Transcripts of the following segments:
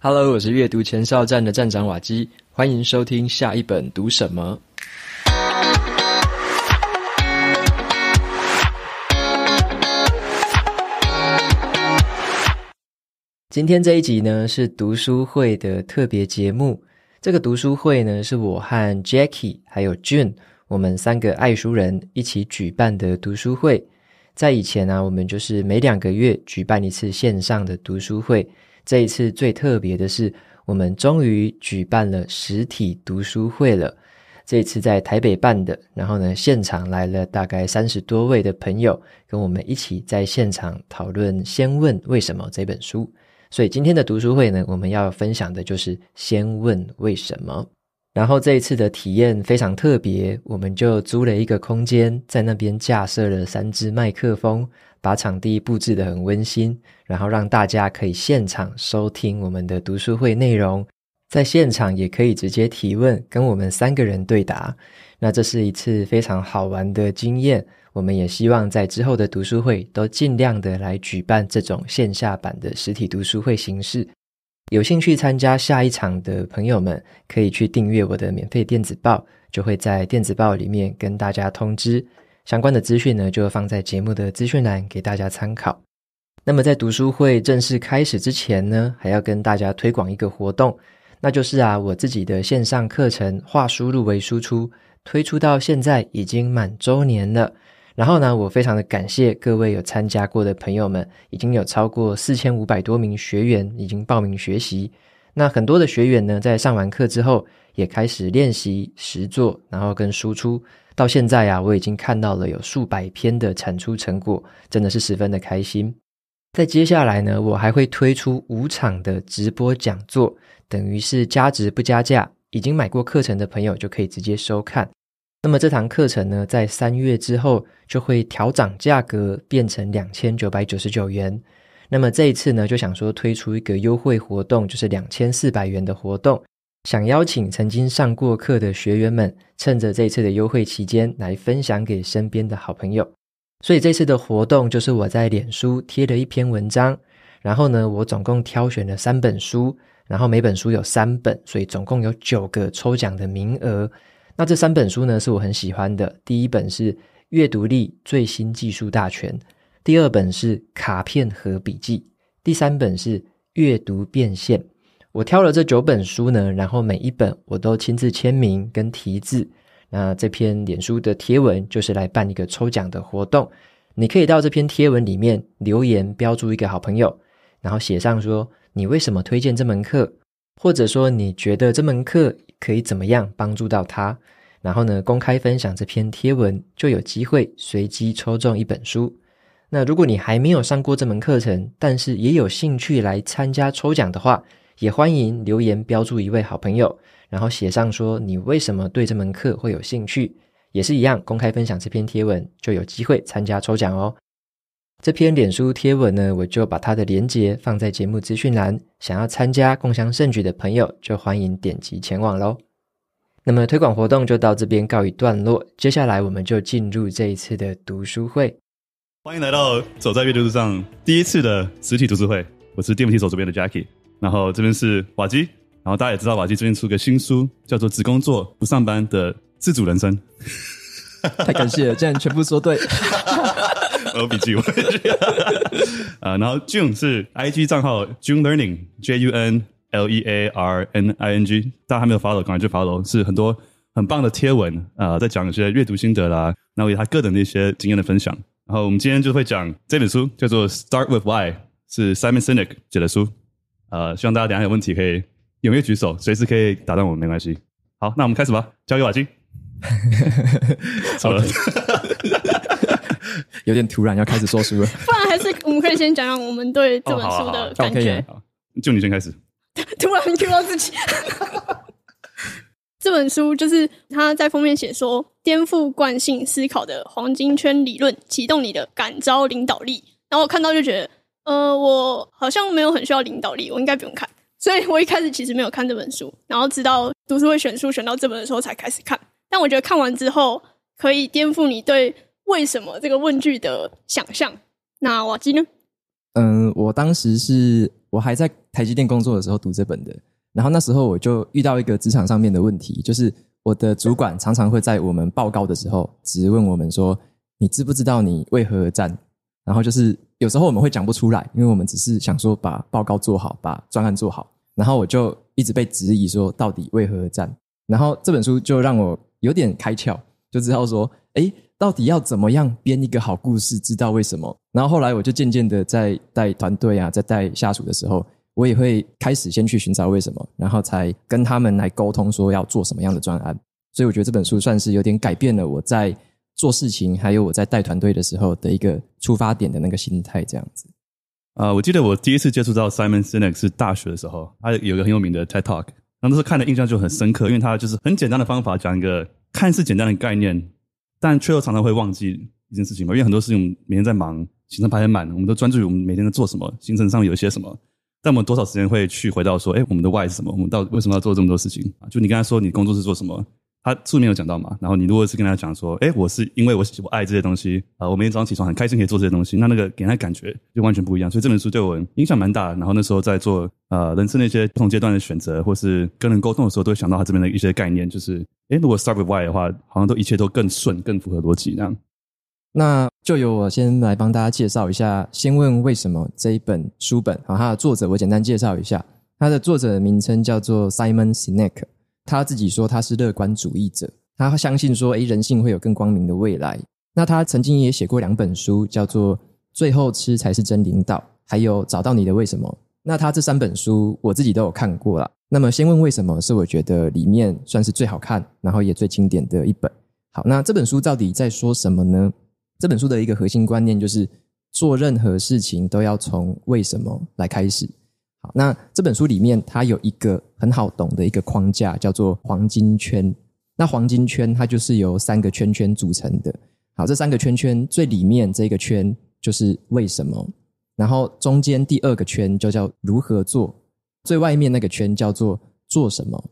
Hello，我是阅读前哨站的站长瓦基，欢迎收听下一本读什么。今天这一集呢是读书会的特别节目。这个读书会呢是我和 Jackie 还有 June，我们三个爱书人一起举办的读书会。在以前呢，我们就是每两个月举办一次线上的读书会。这一次最特别的是，我们终于举办了实体读书会了。这一次在台北办的，然后呢，现场来了大概三十多位的朋友，跟我们一起在现场讨论《先问为什么》这本书。所以今天的读书会呢，我们要分享的就是《先问为什么》。然后这一次的体验非常特别，我们就租了一个空间，在那边架设了三支麦克风，把场地布置的很温馨，然后让大家可以现场收听我们的读书会内容，在现场也可以直接提问，跟我们三个人对答。那这是一次非常好玩的经验，我们也希望在之后的读书会都尽量的来举办这种线下版的实体读书会形式。有兴趣参加下一场的朋友们，可以去订阅我的免费电子报，就会在电子报里面跟大家通知相关的资讯呢。就放在节目的资讯栏给大家参考。那么在读书会正式开始之前呢，还要跟大家推广一个活动，那就是啊，我自己的线上课程“化输入为输出”推出到现在已经满周年了。然后呢，我非常的感谢各位有参加过的朋友们，已经有超过四千五百多名学员已经报名学习。那很多的学员呢，在上完课之后，也开始练习实做，然后跟输出。到现在啊，我已经看到了有数百篇的产出成果，真的是十分的开心。在接下来呢，我还会推出五场的直播讲座，等于是加值不加价。已经买过课程的朋友就可以直接收看。那么这堂课程呢，在三月之后就会调涨价格，变成两千九百九十九元。那么这一次呢，就想说推出一个优惠活动，就是两千四百元的活动，想邀请曾经上过课的学员们，趁着这次的优惠期间来分享给身边的好朋友。所以这次的活动就是我在脸书贴了一篇文章，然后呢，我总共挑选了三本书，然后每本书有三本，所以总共有九个抽奖的名额。那这三本书呢，是我很喜欢的。第一本是《阅读力最新技术大全》，第二本是《卡片和笔记》，第三本是《阅读变现》。我挑了这九本书呢，然后每一本我都亲自签名跟题字。那这篇脸书的贴文就是来办一个抽奖的活动，你可以到这篇贴文里面留言，标注一个好朋友，然后写上说你为什么推荐这门课。或者说你觉得这门课可以怎么样帮助到他？然后呢，公开分享这篇贴文就有机会随机抽中一本书。那如果你还没有上过这门课程，但是也有兴趣来参加抽奖的话，也欢迎留言标注一位好朋友，然后写上说你为什么对这门课会有兴趣。也是一样，公开分享这篇贴文就有机会参加抽奖哦。这篇脸书贴文呢，我就把它的连接放在节目资讯栏。想要参加共享盛举的朋友，就欢迎点击前往喽。那么推广活动就到这边告一段落，接下来我们就进入这一次的读书会。欢迎来到走在阅读路上第一次的实体读书会，我是电梯手这边的 Jacky，然后这边是瓦基，然后大家也知道瓦基最近出个新书，叫做《只工作不上班的自主人生》。太感谢了，竟然全部说对。我笔记，我啊。然后 June 是 IG 账号 June Learning，J U N L E A R N I N G。大家还没有 follow，赶快去 follow。是很多很棒的贴文啊，在讲一些阅读心得啦，那有他各人的一些经验的分享。然后我们今天就会讲这本书叫做《Start with Why》，是 Simon Sinek 写的书。呃，希望大家等下有问题可以踊跃举手，随时可以打断我们，没关系。好，那我们开始吧，交给瓦金。好了。有点突然，要开始说书了。不然还是我们可以先讲讲我们对这本书的感觉。就你先开始。突然 Q 到自己，这本书就是他在封面写说颠覆惯性思考的黄金圈理论，启动你的感召领导力。然后我看到就觉得，呃，我好像没有很需要领导力，我应该不用看。所以我一开始其实没有看这本书，然后直到读书会选书选到这本的时候才开始看。但我觉得看完之后可以颠覆你对。为什么这个问句的想象？那瓦基呢？嗯，我当时是我还在台积电工作的时候读这本的。然后那时候我就遇到一个职场上面的问题，就是我的主管常常会在我们报告的时候，直问我们说：“你知不知道你为何而战？”然后就是有时候我们会讲不出来，因为我们只是想说把报告做好，把专案做好。然后我就一直被质疑说到底为何而战？然后这本书就让我有点开窍，就知道说：“哎。”到底要怎么样编一个好故事？知道为什么？然后后来我就渐渐的在带团队啊，在带下属的时候，我也会开始先去寻找为什么，然后才跟他们来沟通说要做什么样的专案。所以我觉得这本书算是有点改变了我在做事情，还有我在带团队的时候的一个出发点的那个心态这样子。啊，我记得我第一次接触到 Simon Sinek 是大学的时候，他有个很有名的 TED Talk，那时候看的印象就很深刻，因为他就是很简单的方法讲一个看似简单的概念。但却又常常会忘记一件事情嘛，因为很多事情我们每天在忙，行程排很满，我们都专注于我们每天在做什么，行程上有一些什么，但我们多少时间会去回到说，哎，我们的 why 是什么？我们到底为什么要做这么多事情啊？就你刚才说，你工作是做什么？他书里面有讲到嘛，然后你如果是跟他讲说，哎，我是因为我我爱这些东西啊，我每天早上起床很开心可以做这些东西，那那个给他的感觉就完全不一样。所以这本书对我影响蛮大。然后那时候在做呃人生的一些不同阶段的选择，或是跟人沟通的时候，都会想到他这边的一些概念，就是哎，如果 start with why 的话，好像都一切都更顺，更符合逻辑那样。那就由我先来帮大家介绍一下，先问为什么这一本书本啊，它的作者我简单介绍一下，它的作者的名称叫做 Simon Sinek。他自己说他是乐观主义者，他相信说，哎，人性会有更光明的未来。那他曾经也写过两本书，叫做《最后吃才是真领导》，还有《找到你的为什么》。那他这三本书我自己都有看过了。那么，先问为什么是我觉得里面算是最好看，然后也最经典的一本。好，那这本书到底在说什么呢？这本书的一个核心观念就是，做任何事情都要从为什么来开始。好，那这本书里面它有一个很好懂的一个框架，叫做黄金圈。那黄金圈它就是由三个圈圈组成的。好，这三个圈圈最里面这个圈就是为什么，然后中间第二个圈就叫如何做，最外面那个圈叫做做什么。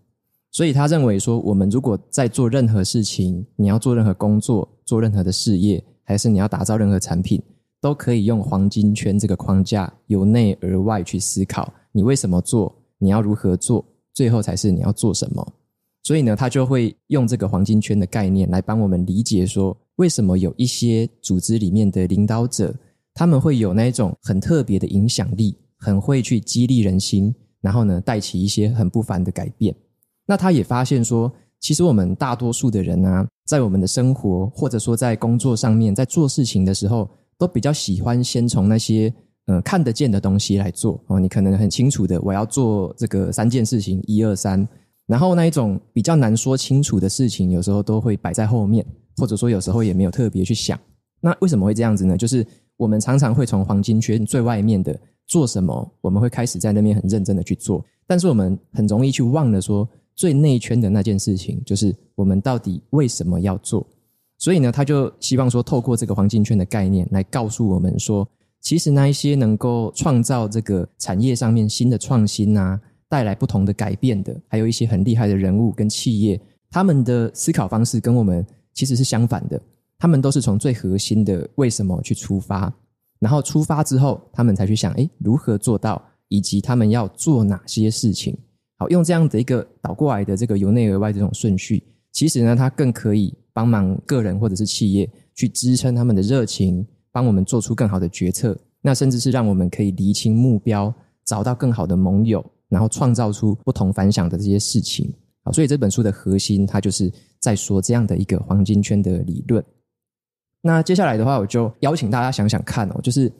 所以他认为说，我们如果在做任何事情，你要做任何工作、做任何的事业，还是你要打造任何产品。都可以用黄金圈这个框架，由内而外去思考：你为什么做？你要如何做？最后才是你要做什么。所以呢，他就会用这个黄金圈的概念来帮我们理解，说为什么有一些组织里面的领导者，他们会有那一种很特别的影响力，很会去激励人心，然后呢，带起一些很不凡的改变。那他也发现说，其实我们大多数的人呢，在我们的生活或者说在工作上面，在做事情的时候。都比较喜欢先从那些嗯看得见的东西来做哦，你可能很清楚的，我要做这个三件事情，一二三，然后那一种比较难说清楚的事情，有时候都会摆在后面，或者说有时候也没有特别去想。那为什么会这样子呢？就是我们常常会从黄金圈最外面的做什么，我们会开始在那边很认真的去做，但是我们很容易去忘了说最内圈的那件事情，就是我们到底为什么要做。所以呢，他就希望说，透过这个黄金圈的概念来告诉我们说，其实那一些能够创造这个产业上面新的创新啊，带来不同的改变的，还有一些很厉害的人物跟企业，他们的思考方式跟我们其实是相反的。他们都是从最核心的为什么去出发，然后出发之后，他们才去想，哎，如何做到，以及他们要做哪些事情。好，用这样的一个倒过来的这个由内而外这种顺序，其实呢，它更可以。帮忙个人或者是企业去支撑他们的热情，帮我们做出更好的决策，那甚至是让我们可以厘清目标，找到更好的盟友，然后创造出不同凡响的这些事情好，所以这本书的核心，它就是在说这样的一个黄金圈的理论。那接下来的话，我就邀请大家想想看哦，就是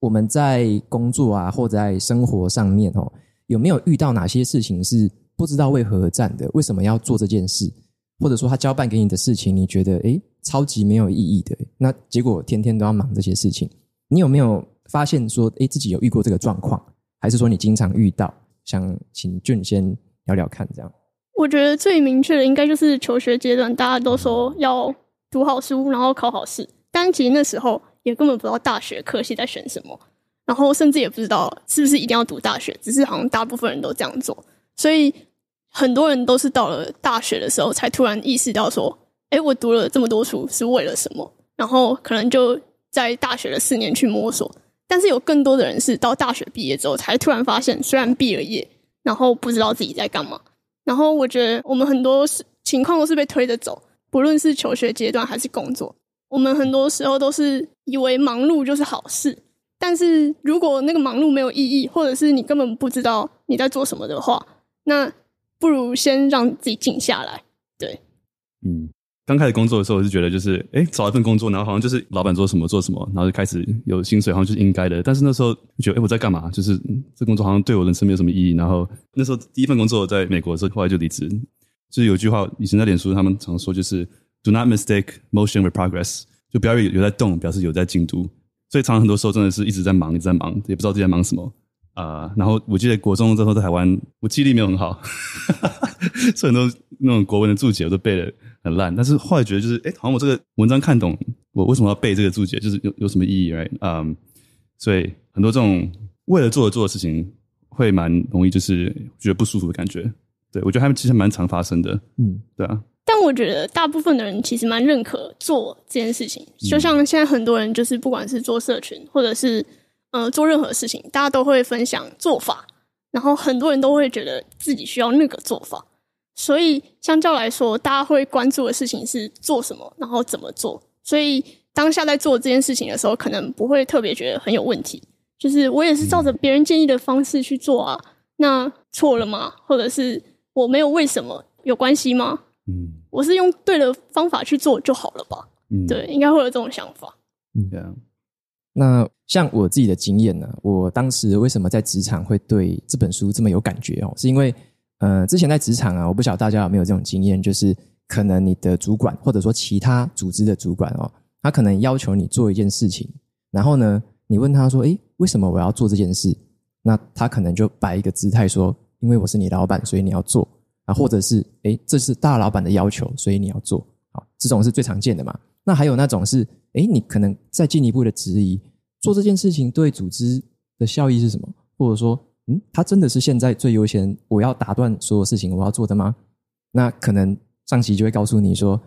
我们在工作啊，或者在生活上面哦，有没有遇到哪些事情是不知道为何而战的？为什么要做这件事？或者说他交办给你的事情，你觉得诶超级没有意义的，那结果天天都要忙这些事情，你有没有发现说诶自己有遇过这个状况，还是说你经常遇到？想请俊先聊聊看，这样。我觉得最明确的应该就是求学阶段，大家都说要读好书，然后考好试。但其实那时候也根本不知道大学科系在选什么，然后甚至也不知道是不是一定要读大学，只是好像大部分人都这样做，所以。很多人都是到了大学的时候才突然意识到说：“哎，我读了这么多书是为了什么？”然后可能就在大学的四年去摸索。但是有更多的人是到大学毕业之后才突然发现，虽然毕了业，然后不知道自己在干嘛。然后我觉得我们很多是情况都是被推着走，不论是求学阶段还是工作，我们很多时候都是以为忙碌就是好事。但是如果那个忙碌没有意义，或者是你根本不知道你在做什么的话，那。不如先让自己静下来。对，嗯，刚开始工作的时候，我就觉得就是，哎，找一份工作，然后好像就是老板做什么做什么，然后就开始有薪水，好像就是应该的。但是那时候觉得，哎，我在干嘛？就是这工作好像对我人生没有什么意义。然后那时候第一份工作在美国的时候，后来就离职。就是有句话，以前在脸书他们常说，就是 “Do not mistake motion with progress”，就不要有有在动，表示有在进度。所以，常很多时候真的是一直在忙，一直在忙，也不知道自己在忙什么。啊，然后我记得国中之后在台湾，我记忆力没有很好，所以很多那种国文的注解我都背的很烂。但是后来觉得就是，哎，好像我这个文章看懂，我为什么要背这个注解？就是有有什么意义？t 嗯，所以很多这种为了做而做的事情，会蛮容易就是觉得不舒服的感觉。对我觉得他们其实蛮常发生的，嗯，对啊。但我觉得大部分的人其实蛮认可做这件事情，就像现在很多人就是不管是做社群或者是。嗯，做任何事情，大家都会分享做法，然后很多人都会觉得自己需要那个做法，所以相较来说，大家会关注的事情是做什么，然后怎么做。所以当下在做这件事情的时候，可能不会特别觉得很有问题。就是我也是照着别人建议的方式去做啊，那错了吗？或者是我没有为什么有关系吗？嗯，我是用对的方法去做就好了吧？嗯，对，应该会有这种想法。嗯。样。那像我自己的经验呢？我当时为什么在职场会对这本书这么有感觉哦？是因为，呃，之前在职场啊，我不晓得大家有没有这种经验，就是可能你的主管或者说其他组织的主管哦，他可能要求你做一件事情，然后呢，你问他说：“诶，为什么我要做这件事？”那他可能就摆一个姿态说：“因为我是你老板，所以你要做。”啊，或者是：“诶，这是大老板的要求，所以你要做。”好，这种是最常见的嘛。那还有那种是，哎，你可能再进一步的质疑，做这件事情对组织的效益是什么？或者说，嗯，他真的是现在最优先，我要打断所有事情，我要做的吗？那可能上级就会告诉你说，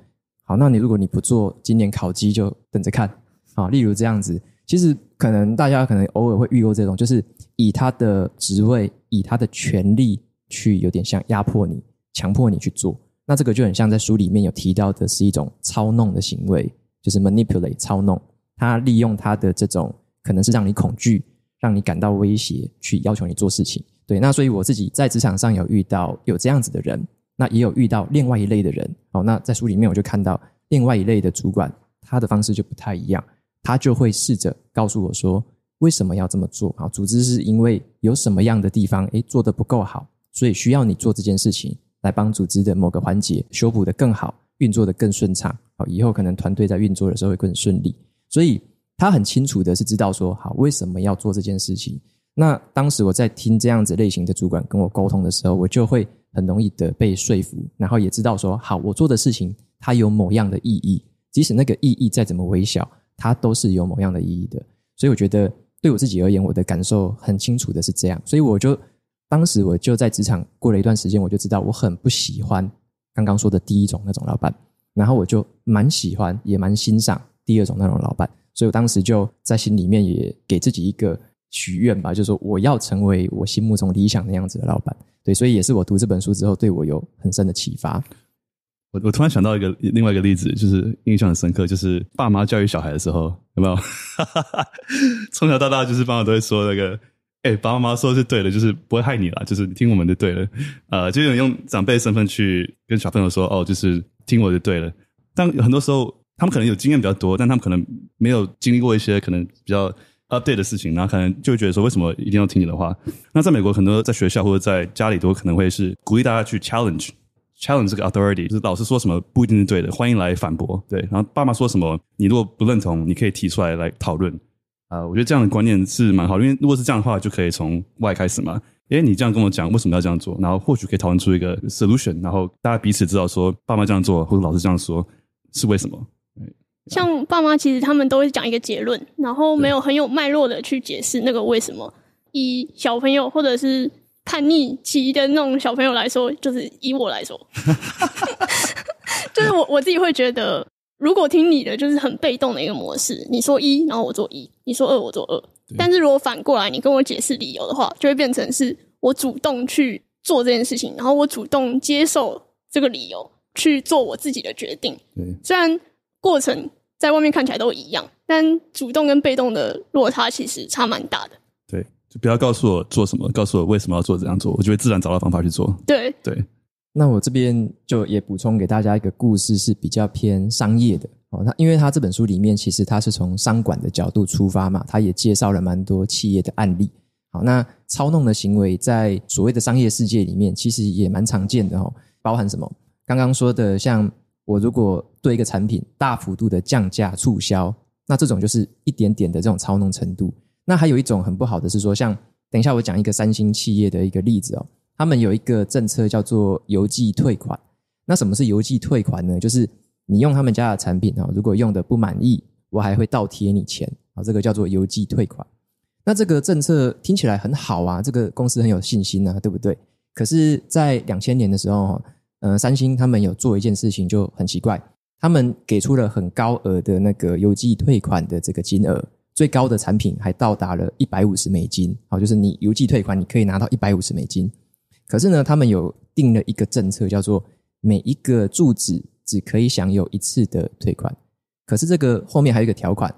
好，那你如果你不做今年考绩，就等着看啊。例如这样子，其实可能大家可能偶尔会遇过这种，就是以他的职位，以他的权利去有点像压迫你，强迫你去做。那这个就很像在书里面有提到的，是一种操弄的行为，就是 manipulate 操弄。他利用他的这种，可能是让你恐惧，让你感到威胁，去要求你做事情。对，那所以我自己在职场上有遇到有这样子的人，那也有遇到另外一类的人。哦，那在书里面我就看到另外一类的主管，他的方式就不太一样，他就会试着告诉我说，为什么要这么做？啊，组织是因为有什么样的地方，诶做得不够好，所以需要你做这件事情。来帮组织的某个环节修补的更好，运作的更顺畅，好，以后可能团队在运作的时候会更顺利。所以他很清楚的是知道说，好，为什么要做这件事情？那当时我在听这样子类型的主管跟我沟通的时候，我就会很容易的被说服，然后也知道说，好，我做的事情它有某样的意义，即使那个意义再怎么微小，它都是有某样的意义的。所以我觉得对我自己而言，我的感受很清楚的是这样，所以我就。当时我就在职场过了一段时间，我就知道我很不喜欢刚刚说的第一种那种老板，然后我就蛮喜欢，也蛮欣赏第二种那种老板，所以我当时就在心里面也给自己一个许愿吧，就是说我要成为我心目中理想那样子的老板。对，所以也是我读这本书之后，对我有很深的启发。我我突然想到一个另外一个例子，就是印象很深刻，就是爸妈教育小孩的时候，有没有 从小到大就是爸妈都会说那个。哎，爸爸妈妈说是对的，就是不会害你啦，就是听我们的对了。呃，就有用长辈身份去跟小朋友说，哦，就是听我的对了。但很多时候，他们可能有经验比较多，但他们可能没有经历过一些可能比较 update 的事情，然后可能就觉得说，为什么一定要听你的话？那在美国，很多在学校或者在家里都可能会是鼓励大家去 challenge challenge 这个 authority，就是老师说什么不一定是对的，欢迎来反驳。对，然后爸妈说什么，你如果不认同，你可以提出来来讨论。啊，我觉得这样的观念是蛮好，因为如果是这样的话，就可以从外开始嘛。因为你这样跟我讲，为什么要这样做？然后或许可以讨论出一个 solution，然后大家彼此知道说，爸妈这样做或者老师这样说是为什么？像爸妈其实他们都会讲一个结论，然后没有很有脉络的去解释那个为什么。以小朋友或者是叛逆期的那种小朋友来说，就是以我来说，就是我我自己会觉得。如果听你的，就是很被动的一个模式。你说一，然后我做一；你说二，我做二。但是如果反过来，你跟我解释理由的话，就会变成是我主动去做这件事情，然后我主动接受这个理由去做我自己的决定。对，虽然过程在外面看起来都一样，但主动跟被动的落差其实差蛮大的。对，就不要告诉我做什么，告诉我为什么要做这样做，我就会自然找到方法去做。对，对。那我这边就也补充给大家一个故事，是比较偏商业的哦。那因为它这本书里面，其实它是从商管的角度出发嘛，它也介绍了蛮多企业的案例。好，那操弄的行为在所谓的商业世界里面，其实也蛮常见的哦。包含什么？刚刚说的，像我如果对一个产品大幅度的降价促销，那这种就是一点点的这种操弄程度。那还有一种很不好的是说，像等一下我讲一个三星企业的一个例子哦。他们有一个政策叫做邮寄退款。那什么是邮寄退款呢？就是你用他们家的产品啊，如果用的不满意，我还会倒贴你钱啊。这个叫做邮寄退款。那这个政策听起来很好啊，这个公司很有信心啊，对不对？可是，在两千年的时候，呃，三星他们有做一件事情就很奇怪，他们给出了很高额的那个邮寄退款的这个金额，最高的产品还到达了一百五十美金好，就是你邮寄退款，你可以拿到一百五十美金。可是呢，他们有定了一个政策，叫做每一个住址只可以享有一次的退款。可是这个后面还有一个条款，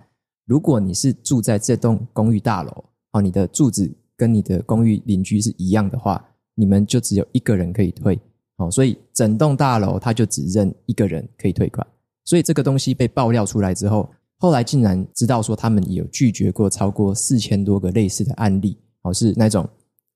如果你是住在这栋公寓大楼，哦，你的住址跟你的公寓邻居是一样的话，你们就只有一个人可以退哦，所以整栋大楼他就只认一个人可以退款。所以这个东西被爆料出来之后，后来竟然知道说他们有拒绝过超过四千多个类似的案例，哦，是那种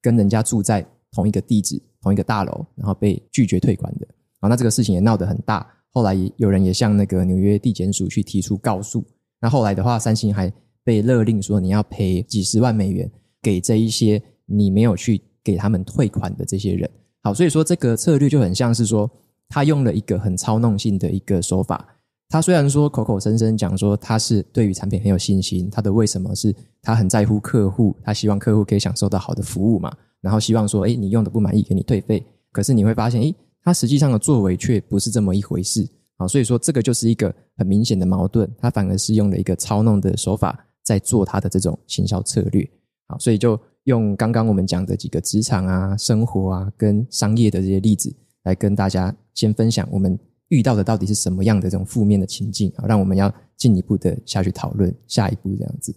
跟人家住在。同一个地址，同一个大楼，然后被拒绝退款的，然那这个事情也闹得很大。后来也有人也向那个纽约地检署去提出告诉。那后来的话，三星还被勒令说你要赔几十万美元给这一些你没有去给他们退款的这些人。好，所以说这个策略就很像是说他用了一个很操弄性的一个手法。他虽然说口口声声讲说他是对于产品很有信心，他的为什么是他很在乎客户，他希望客户可以享受到好的服务嘛。然后希望说，哎，你用的不满意，给你退费。可是你会发现，哎，它实际上的作为却不是这么一回事啊。所以说，这个就是一个很明显的矛盾。它反而是用了一个操弄的手法，在做它的这种行销策略好，所以就用刚刚我们讲的几个职场啊、生活啊、跟商业的这些例子，来跟大家先分享我们遇到的到底是什么样的这种负面的情境啊，让我们要进一步的下去讨论下一步这样子。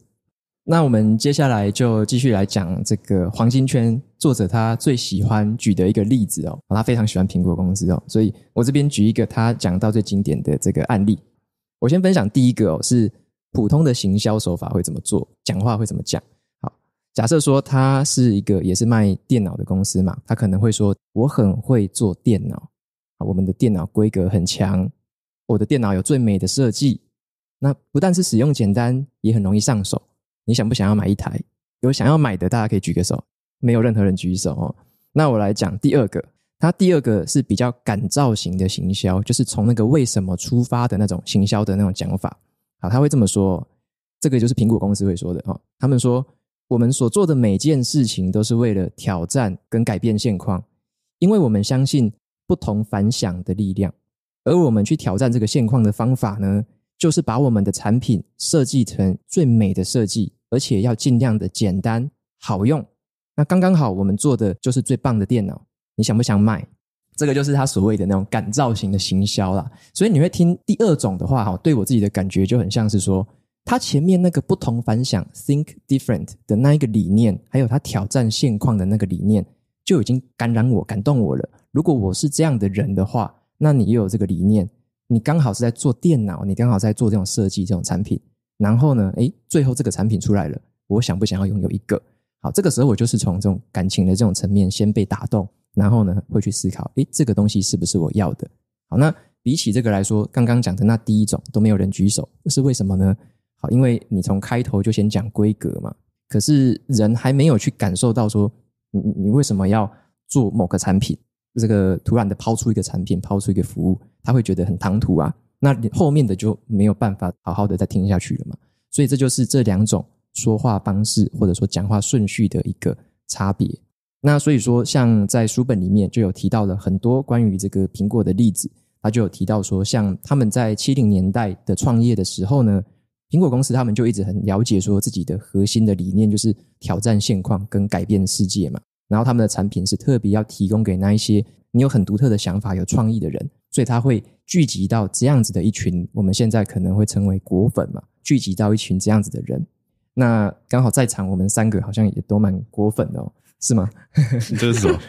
那我们接下来就继续来讲这个黄金圈作者他最喜欢举的一个例子哦，他非常喜欢苹果公司哦，所以我这边举一个他讲到最经典的这个案例。我先分享第一个哦，是普通的行销手法会怎么做，讲话会怎么讲。好，假设说他是一个也是卖电脑的公司嘛，他可能会说我很会做电脑，我们的电脑规格很强，我的电脑有最美的设计，那不但是使用简单，也很容易上手。你想不想要买一台？有想要买的，大家可以举个手。没有任何人举手哦。那我来讲第二个，它第二个是比较感召型的行销，就是从那个为什么出发的那种行销的那种讲法啊。他会这么说，这个就是苹果公司会说的哦。他们说，我们所做的每件事情都是为了挑战跟改变现况，因为我们相信不同凡响的力量。而我们去挑战这个现况的方法呢？就是把我们的产品设计成最美的设计，而且要尽量的简单好用。那刚刚好，我们做的就是最棒的电脑。你想不想卖？这个就是他所谓的那种感造型的行销啦。所以你会听第二种的话，哈，对我自己的感觉就很像是说，他前面那个不同凡响，Think Different 的那一个理念，还有他挑战现况的那个理念，就已经感染我、感动我了。如果我是这样的人的话，那你也有这个理念。你刚好是在做电脑，你刚好在做这种设计、这种产品，然后呢，哎，最后这个产品出来了，我想不想要拥有一个？好，这个时候我就是从这种感情的这种层面先被打动，然后呢，会去思考，哎，这个东西是不是我要的？好，那比起这个来说，刚刚讲的那第一种都没有人举手，是为什么呢？好，因为你从开头就先讲规格嘛，可是人还没有去感受到说，你你为什么要做某个产品？这个突然的抛出一个产品，抛出一个服务。他会觉得很唐突啊，那后面的就没有办法好好的再听下去了嘛。所以这就是这两种说话方式或者说讲话顺序的一个差别。那所以说，像在书本里面就有提到了很多关于这个苹果的例子，他就有提到说，像他们在七零年代的创业的时候呢，苹果公司他们就一直很了解说自己的核心的理念就是挑战现况跟改变世界嘛。然后他们的产品是特别要提供给那一些你有很独特的想法、有创意的人。所以他会聚集到这样子的一群，我们现在可能会成为果粉嘛？聚集到一群这样子的人，那刚好在场我们三个好像也都蛮果粉的，是吗？这是什么？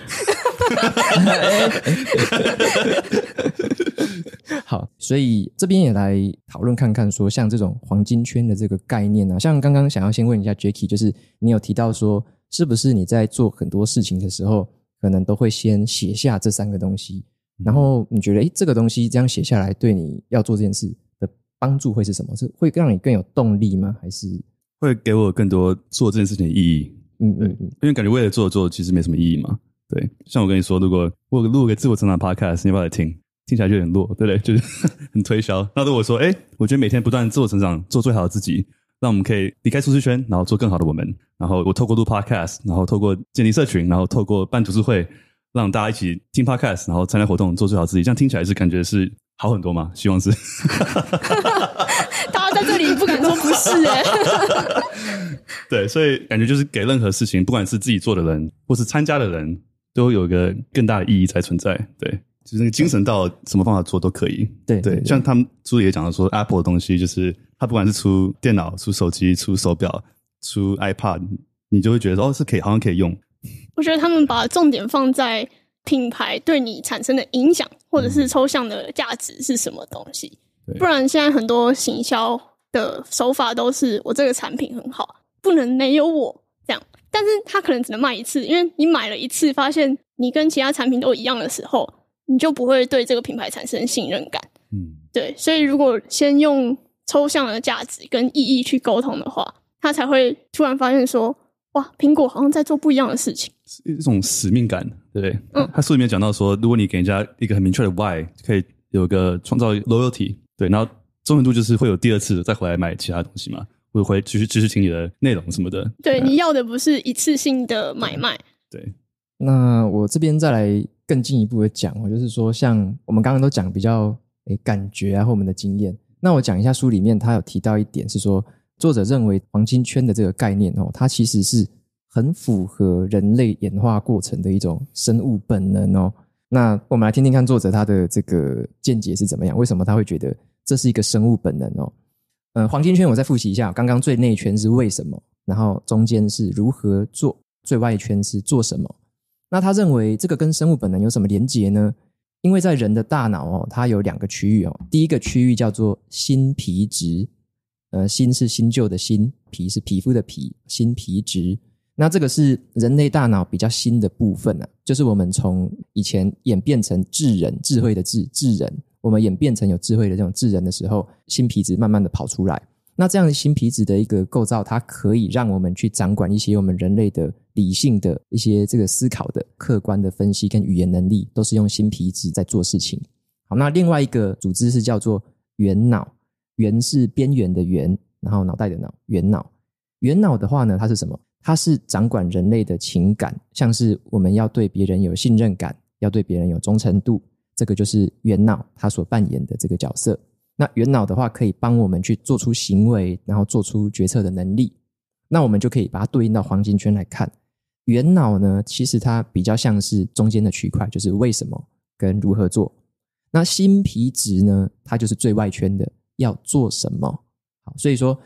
好，所以这边也来讨论看看，说像这种黄金圈的这个概念呢，像刚刚想要先问一下 Jacky，就是你有提到说，是不是你在做很多事情的时候，可能都会先写下这三个东西？然后你觉得，哎，这个东西这样写下来，对你要做这件事的帮助会是什么？是会让你更有动力吗？还是会给我更多做这件事情的意义？嗯，嗯嗯，因为感觉为了做做，其实没什么意义嘛。对，像我跟你说，如果我录个自我成长 Podcast，你要来听，听起来就有点弱，对不对？就是 很推销。那如果说，哎，我觉得每天不断自我成长，做最好的自己，让我们可以离开舒适圈，然后做更好的我们。然后我透过录 Podcast，然后透过建立社群，然后透过办读书会。让大家一起听 podcast，然后参加活动，做最好自己，这样听起来是感觉是好很多嘛？希望是。大家在这里不敢说不是耶。对，所以感觉就是给任何事情，不管是自己做的人，或是参加的人，都有一个更大的意义才存在。对，就是那个精神，到什么方法做都可以。对对，像他们朱爷讲的说，Apple 的东西就是他不管是出电脑、出手机、出手表、出 iPad，你就会觉得哦是可以，好像可以用。我觉得他们把重点放在品牌对你产生的影响，或者是抽象的价值是什么东西。不然现在很多行销的手法都是我这个产品很好，不能没有我这样。但是他可能只能卖一次，因为你买了一次，发现你跟其他产品都一样的时候，你就不会对这个品牌产生信任感。嗯，对。所以如果先用抽象的价值跟意义去沟通的话，他才会突然发现说，哇，苹果好像在做不一样的事情。一种使命感，对不对？嗯，他书里面讲到说，如果你给人家一个很明确的 why，可以有个创造 loyalty，对，然后忠诚度就是会有第二次再回来买其他东西嘛，或者回继续继续听你的内容什么的。对，你要的不是一次性的买卖。对，那我这边再来更进一步的讲就是说，像我们刚刚都讲比较诶感觉啊，或我们的经验。那我讲一下书里面他有提到一点是说，作者认为黄金圈的这个概念哦，它其实是。很符合人类演化过程的一种生物本能哦。那我们来听听看作者他的这个见解是怎么样？为什么他会觉得这是一个生物本能哦？嗯，黄金圈我再复习一下，刚刚最内圈是为什么？然后中间是如何做？最外圈是做什么？那他认为这个跟生物本能有什么连结呢？因为在人的大脑哦，它有两个区域哦，第一个区域叫做新皮质，呃，新是新旧的新，皮是皮肤的皮，新皮质。那这个是人类大脑比较新的部分呢，就是我们从以前演变成智人，智慧的智智人，我们演变成有智慧的这种智人的时候，新皮质慢慢的跑出来。那这样的新皮质的一个构造，它可以让我们去掌管一些我们人类的理性的一些这个思考的客观的分析跟语言能力，都是用新皮质在做事情。好，那另外一个组织是叫做圆脑，圆是边缘的圆，然后脑袋的脑，圆脑。圆脑的话呢，它是什么？它是掌管人类的情感，像是我们要对别人有信任感，要对别人有忠诚度，这个就是圆脑它所扮演的这个角色。那圆脑的话，可以帮我们去做出行为，然后做出决策的能力。那我们就可以把它对应到黄金圈来看，圆脑呢，其实它比较像是中间的区块，就是为什么跟如何做。那新皮质呢，它就是最外圈的，要做什么。好，所以说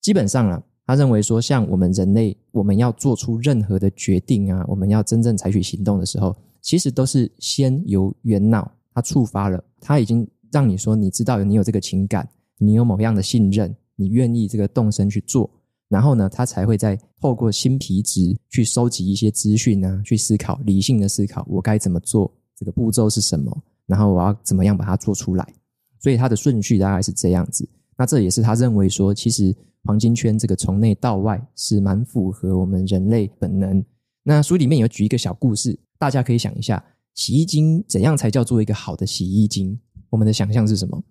基本上啊。他认为说，像我们人类，我们要做出任何的决定啊，我们要真正采取行动的时候，其实都是先由原脑它触发了，它已经让你说你知道你有这个情感，你有某样的信任，你愿意这个动身去做，然后呢，它才会在透过新皮质去收集一些资讯啊，去思考理性的思考，我该怎么做，这个步骤是什么，然后我要怎么样把它做出来。所以它的顺序大概是这样子。那这也是他认为说，其实。黄金圈这个从内到外是蛮符合我们人类本能。那书里面有举一个小故事，大家可以想一下，洗衣精怎样才叫做一个好的洗衣精？我们的想象是什么？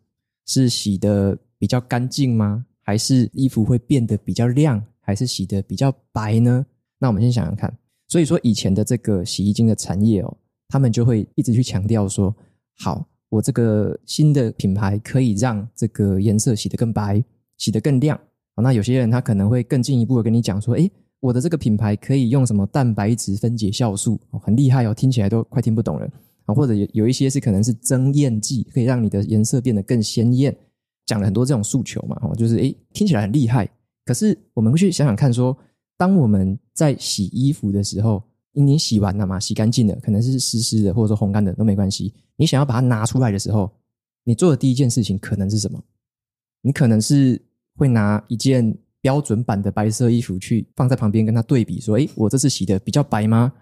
是洗的比较干净吗？还是衣服会变得比较亮？还是洗的比较白呢？那我们先想想看。所以说以前的这个洗衣精的产业哦，他们就会一直去强调说，好，我这个新的品牌可以让这个颜色洗得更白，洗得更亮。那有些人他可能会更进一步的跟你讲说，哎，我的这个品牌可以用什么蛋白质分解酵素，很厉害哦，听起来都快听不懂了。啊，或者有有一些是可能是增艳剂，可以让你的颜色变得更鲜艳。讲了很多这种诉求嘛，哦，就是哎，听起来很厉害。可是我们去想想看，说当我们在洗衣服的时候，你洗完了嘛，洗干净了，可能是湿湿的，或者说烘干的都没关系。你想要把它拿出来的时候，你做的第一件事情可能是什么？你可能是。会拿一件标准版的白色衣服去放在旁边跟他对比，说：“哎，我这次洗的比较白吗？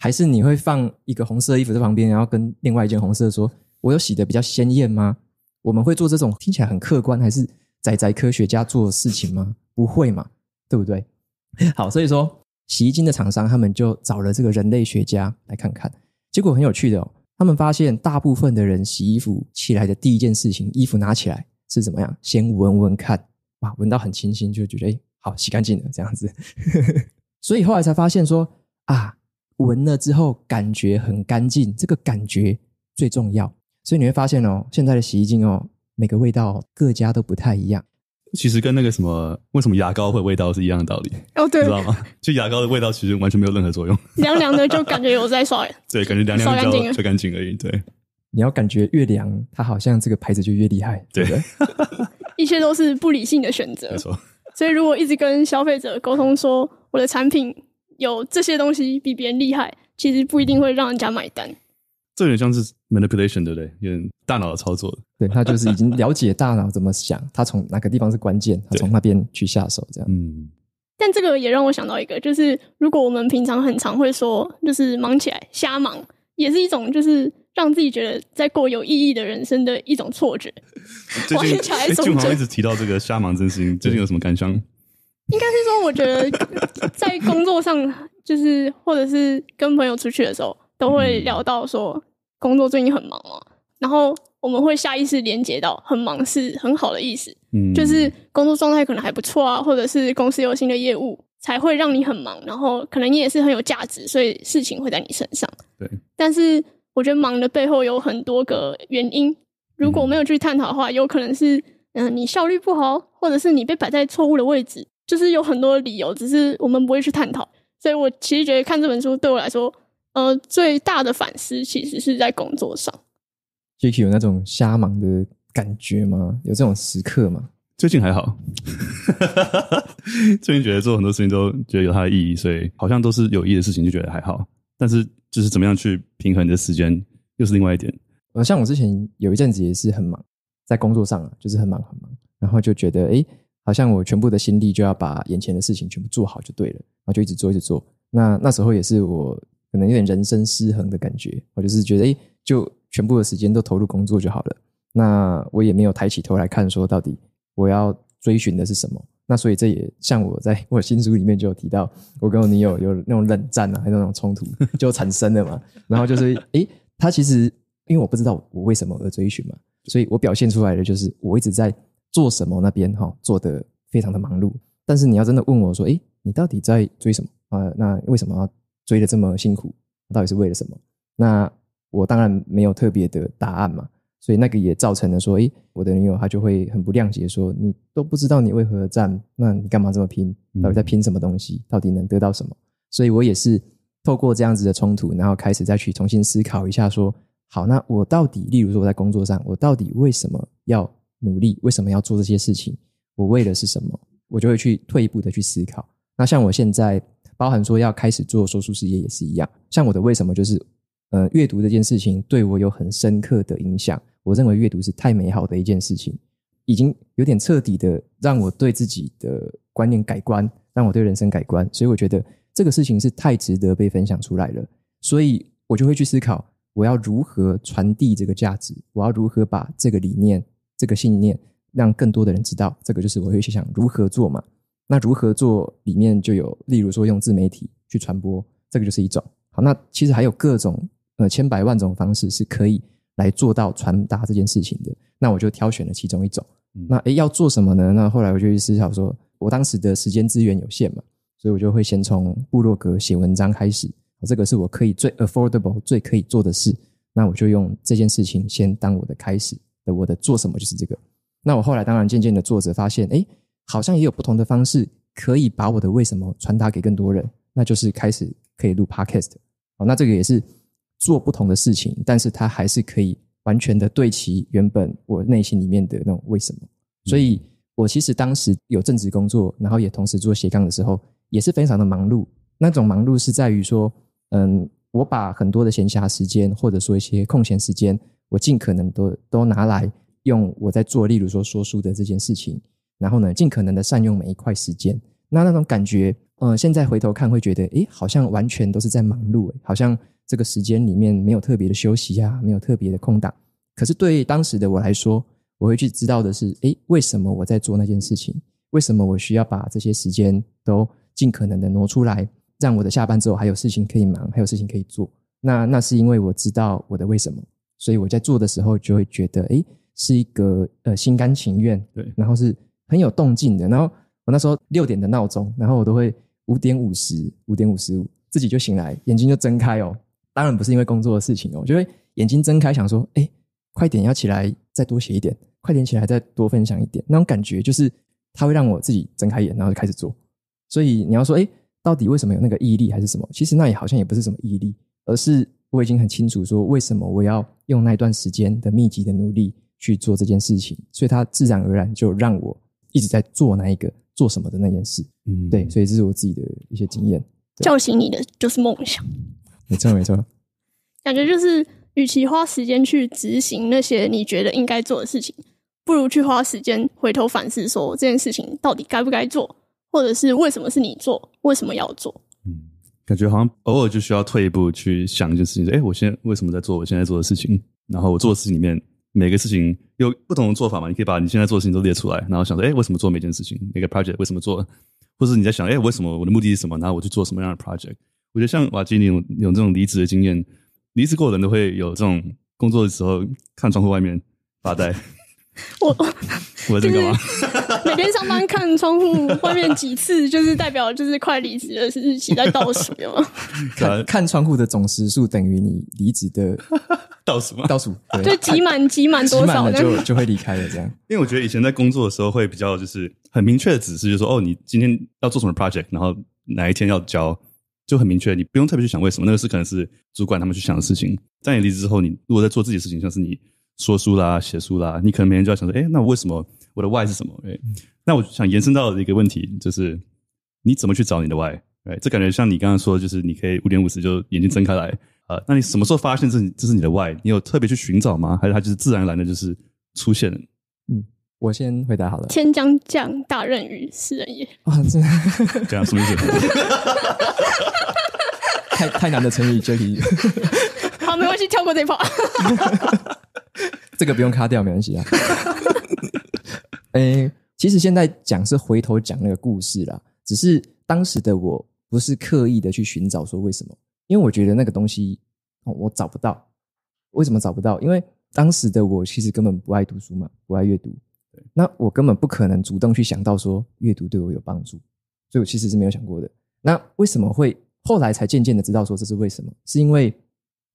还是你会放一个红色衣服在旁边，然后跟另外一件红色说，我有洗的比较鲜艳吗？”我们会做这种听起来很客观，还是仔仔科学家做事情吗？不会嘛，对不对？好，所以说，洗衣精的厂商他们就找了这个人类学家来看看，结果很有趣的，哦。他们发现大部分的人洗衣服起来的第一件事情，衣服拿起来是怎么样，先闻闻看。哇，闻到很清新，就觉得哎，好洗干净了这样子。所以后来才发现说啊，闻了之后感觉很干净，这个感觉最重要。所以你会发现哦，现在的洗衣精哦，每个味道各家都不太一样。其实跟那个什么为什么牙膏会味道是一样的道理哦，对，你知道吗？就牙膏的味道其实完全没有任何作用，凉凉的就感觉有在刷，对，感觉凉凉的就干净，就干净而已。对，你要感觉越凉，它好像这个牌子就越厉害，对。一切都是不理性的选择，所以如果一直跟消费者沟通说我的产品有这些东西比别人厉害，其实不一定会让人家买单。这有点像是 manipulation，对不对？有点大脑的操作。对他就是已经了解大脑怎么想，他从哪个地方是关键，他从那边去下手，这样。嗯。但这个也让我想到一个，就是如果我们平常很常会说，就是忙起来瞎忙，也是一种就是。让自己觉得在过有意义的人生的一种错觉。最近，最近好像一直提到这个瞎忙真心，最近有什么感想？应该是说，我觉得在工作上，就是或者是跟朋友出去的时候，都会聊到说工作最近很忙嘛。然后我们会下意识连接到很忙是很好的意思，嗯，就是工作状态可能还不错啊，或者是公司有新的业务才会让你很忙。然后可能你也是很有价值，所以事情会在你身上。对，但是。我觉得忙的背后有很多个原因，如果没有去探讨的话，有可能是嗯你效率不好，或者是你被摆在错误的位置，就是有很多理由，只是我们不会去探讨。所以我其实觉得看这本书对我来说，呃，最大的反思其实是在工作上。Jack 有那种瞎忙的感觉吗？有这种时刻吗？最近还好，最近觉得做很多事情都觉得有它的意义，所以好像都是有意义的事情，就觉得还好。但是。就是怎么样去平衡你的时间，又是另外一点。呃，像我之前有一阵子也是很忙，在工作上就是很忙很忙，然后就觉得哎，好像我全部的心力就要把眼前的事情全部做好就对了，然后就一直做一直做。那那时候也是我可能有点人生失衡的感觉，我就是觉得哎，就全部的时间都投入工作就好了。那我也没有抬起头来看说到底我要追寻的是什么。那所以这也像我在我新书里面就有提到，我跟我女友有那种冷战啊，还有那种冲突 就产生了嘛。然后就是，诶，他其实因为我不知道我为什么而追寻嘛，所以我表现出来的就是我一直在做什么那边哈，做的非常的忙碌。但是你要真的问我说，诶，你到底在追什么啊？那为什么追的这么辛苦？到底是为了什么？那我当然没有特别的答案嘛。所以那个也造成了说，哎，我的女友她就会很不谅解，说你都不知道你为何战，那你干嘛这么拼？到底在拼什么东西？到底能得到什么？所以我也是透过这样子的冲突，然后开始再去重新思考一下，说好，那我到底，例如说我在工作上，我到底为什么要努力？为什么要做这些事情？我为的是什么？我就会去退一步的去思考。那像我现在，包含说要开始做说书事业也是一样，像我的为什么就是。呃，阅读这件事情对我有很深刻的影响。我认为阅读是太美好的一件事情，已经有点彻底的让我对自己的观念改观，让我对人生改观。所以我觉得这个事情是太值得被分享出来了。所以我就会去思考，我要如何传递这个价值，我要如何把这个理念、这个信念让更多的人知道。这个就是我会去想如何做嘛。那如何做里面就有，例如说用自媒体去传播，这个就是一种。好，那其实还有各种。呃，千百万种方式是可以来做到传达这件事情的。那我就挑选了其中一种。那诶要做什么呢？那后来我就去思考说，我当时的时间资源有限嘛，所以我就会先从部落格写文章开始。这个是我可以最 affordable、最可以做的事。那我就用这件事情先当我的开始，我的做什么就是这个。那我后来当然渐渐的做着，发现诶好像也有不同的方式可以把我的为什么传达给更多人。那就是开始可以录 podcast。好，那这个也是。做不同的事情，但是它还是可以完全的对齐原本我内心里面的那种为什么。所以我其实当时有正职工作，然后也同时做斜杠的时候，也是非常的忙碌。那种忙碌是在于说，嗯，我把很多的闲暇时间或者说一些空闲时间，我尽可能都都拿来用我在做，例如说说书的这件事情。然后呢，尽可能的善用每一块时间。那那种感觉，嗯，现在回头看会觉得，哎，好像完全都是在忙碌，好像。这个时间里面没有特别的休息呀，没有特别的空档。可是对当时的我来说，我会去知道的是，哎，为什么我在做那件事情？为什么我需要把这些时间都尽可能的挪出来，让我的下班之后还有事情可以忙，还有事情可以做？那那是因为我知道我的为什么，所以我在做的时候就会觉得，哎，是一个呃心甘情愿，对，然后是很有动静的。然后我那时候六点的闹钟，然后我都会五点五十五点五十五自己就醒来，眼睛就睁开哦。当然不是因为工作的事情哦，我就会眼睛睁开，想说，哎，快点要起来，再多写一点，快点起来，再多分享一点，那种感觉就是，它会让我自己睁开眼，然后就开始做。所以你要说，哎，到底为什么有那个毅力，还是什么？其实那也好像也不是什么毅力，而是我已经很清楚说，为什么我要用那一段时间的密集的努力去做这件事情，所以它自然而然就让我一直在做那一个做什么的那件事。嗯，对，所以这是我自己的一些经验。叫醒你的就是梦想。没错没错，感觉就是，与其花时间去执行那些你觉得应该做的事情，不如去花时间回头反思，说这件事情到底该不该做，或者是为什么是你做，为什么要做？嗯，感觉好像偶尔就需要退一步去想一件事情，哎，我现在为什么在做我现在做的事情？然后我做的事情里面每个事情有不同的做法嘛？你可以把你现在做的事情都列出来，然后想说，哎，为什么做每件事情每个 project 为什么做？或者你在想，哎，为什么我的目的是什么？然后我去做什么样的 project？我觉得像瓦基尼有有这种离职的经验，离职过的人都会有这种工作的时候看窗户外面发呆。我我就嘛？每天上班看窗户外面几次，就是代表就是快离职的日期在倒数吗？看看窗户的总时数等于你离职的 倒数，倒数就挤满挤满多少就就会离开了。这样，因为我觉得以前在工作的时候会比较就是很明确的指示，就是说哦，你今天要做什么 project，然后哪一天要交。就很明确，你不用特别去想为什么那个事可能是主管他们去想的事情。在你离职之后，你如果在做自己的事情，像是你说书啦、写书啦，你可能每天就要想说，哎，那我为什么我的 why 是什么？哎，那我想延伸到的一个问题，就是你怎么去找你的 why？哎，这感觉像你刚刚说，就是你可以五点五十就眼睛睁开来，呃，那你什么时候发现是这是你的 why？你有特别去寻找吗？还是它就是自然而然的，就是出现？我先回答好了。天将降大任于斯人也。啊、真 这样什么意思？太太难的成语，Judy。好，没关系，跳过这 part。这个不用卡掉，没关系啊。哎，其实现在讲是回头讲那个故事啦，只是当时的我不是刻意的去寻找说为什么，因为我觉得那个东西我找不到。为什么找不到？因为当时的我其实根本不爱读书嘛，不爱阅读。那我根本不可能主动去想到说阅读对我有帮助，所以我其实是没有想过的。那为什么会后来才渐渐的知道说这是为什么？是因为，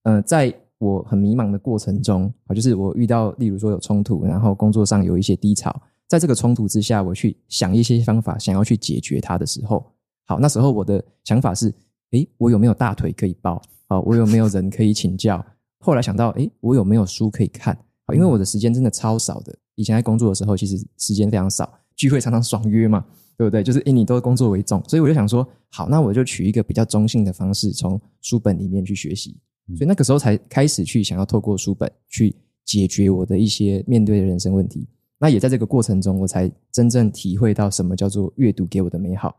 嗯，在我很迷茫的过程中啊，就是我遇到例如说有冲突，然后工作上有一些低潮，在这个冲突之下，我去想一些方法想要去解决它的时候，好，那时候我的想法是：诶，我有没有大腿可以抱啊？我有没有人可以请教？后来想到：诶，我有没有书可以看？好？因为我的时间真的超少的。以前在工作的时候，其实时间非常少，聚会常常爽约嘛，对不对？就是以你都工作为重，所以我就想说，好，那我就取一个比较中性的方式，从书本里面去学习。所以那个时候才开始去想要透过书本去解决我的一些面对的人生问题。那也在这个过程中，我才真正体会到什么叫做阅读给我的美好。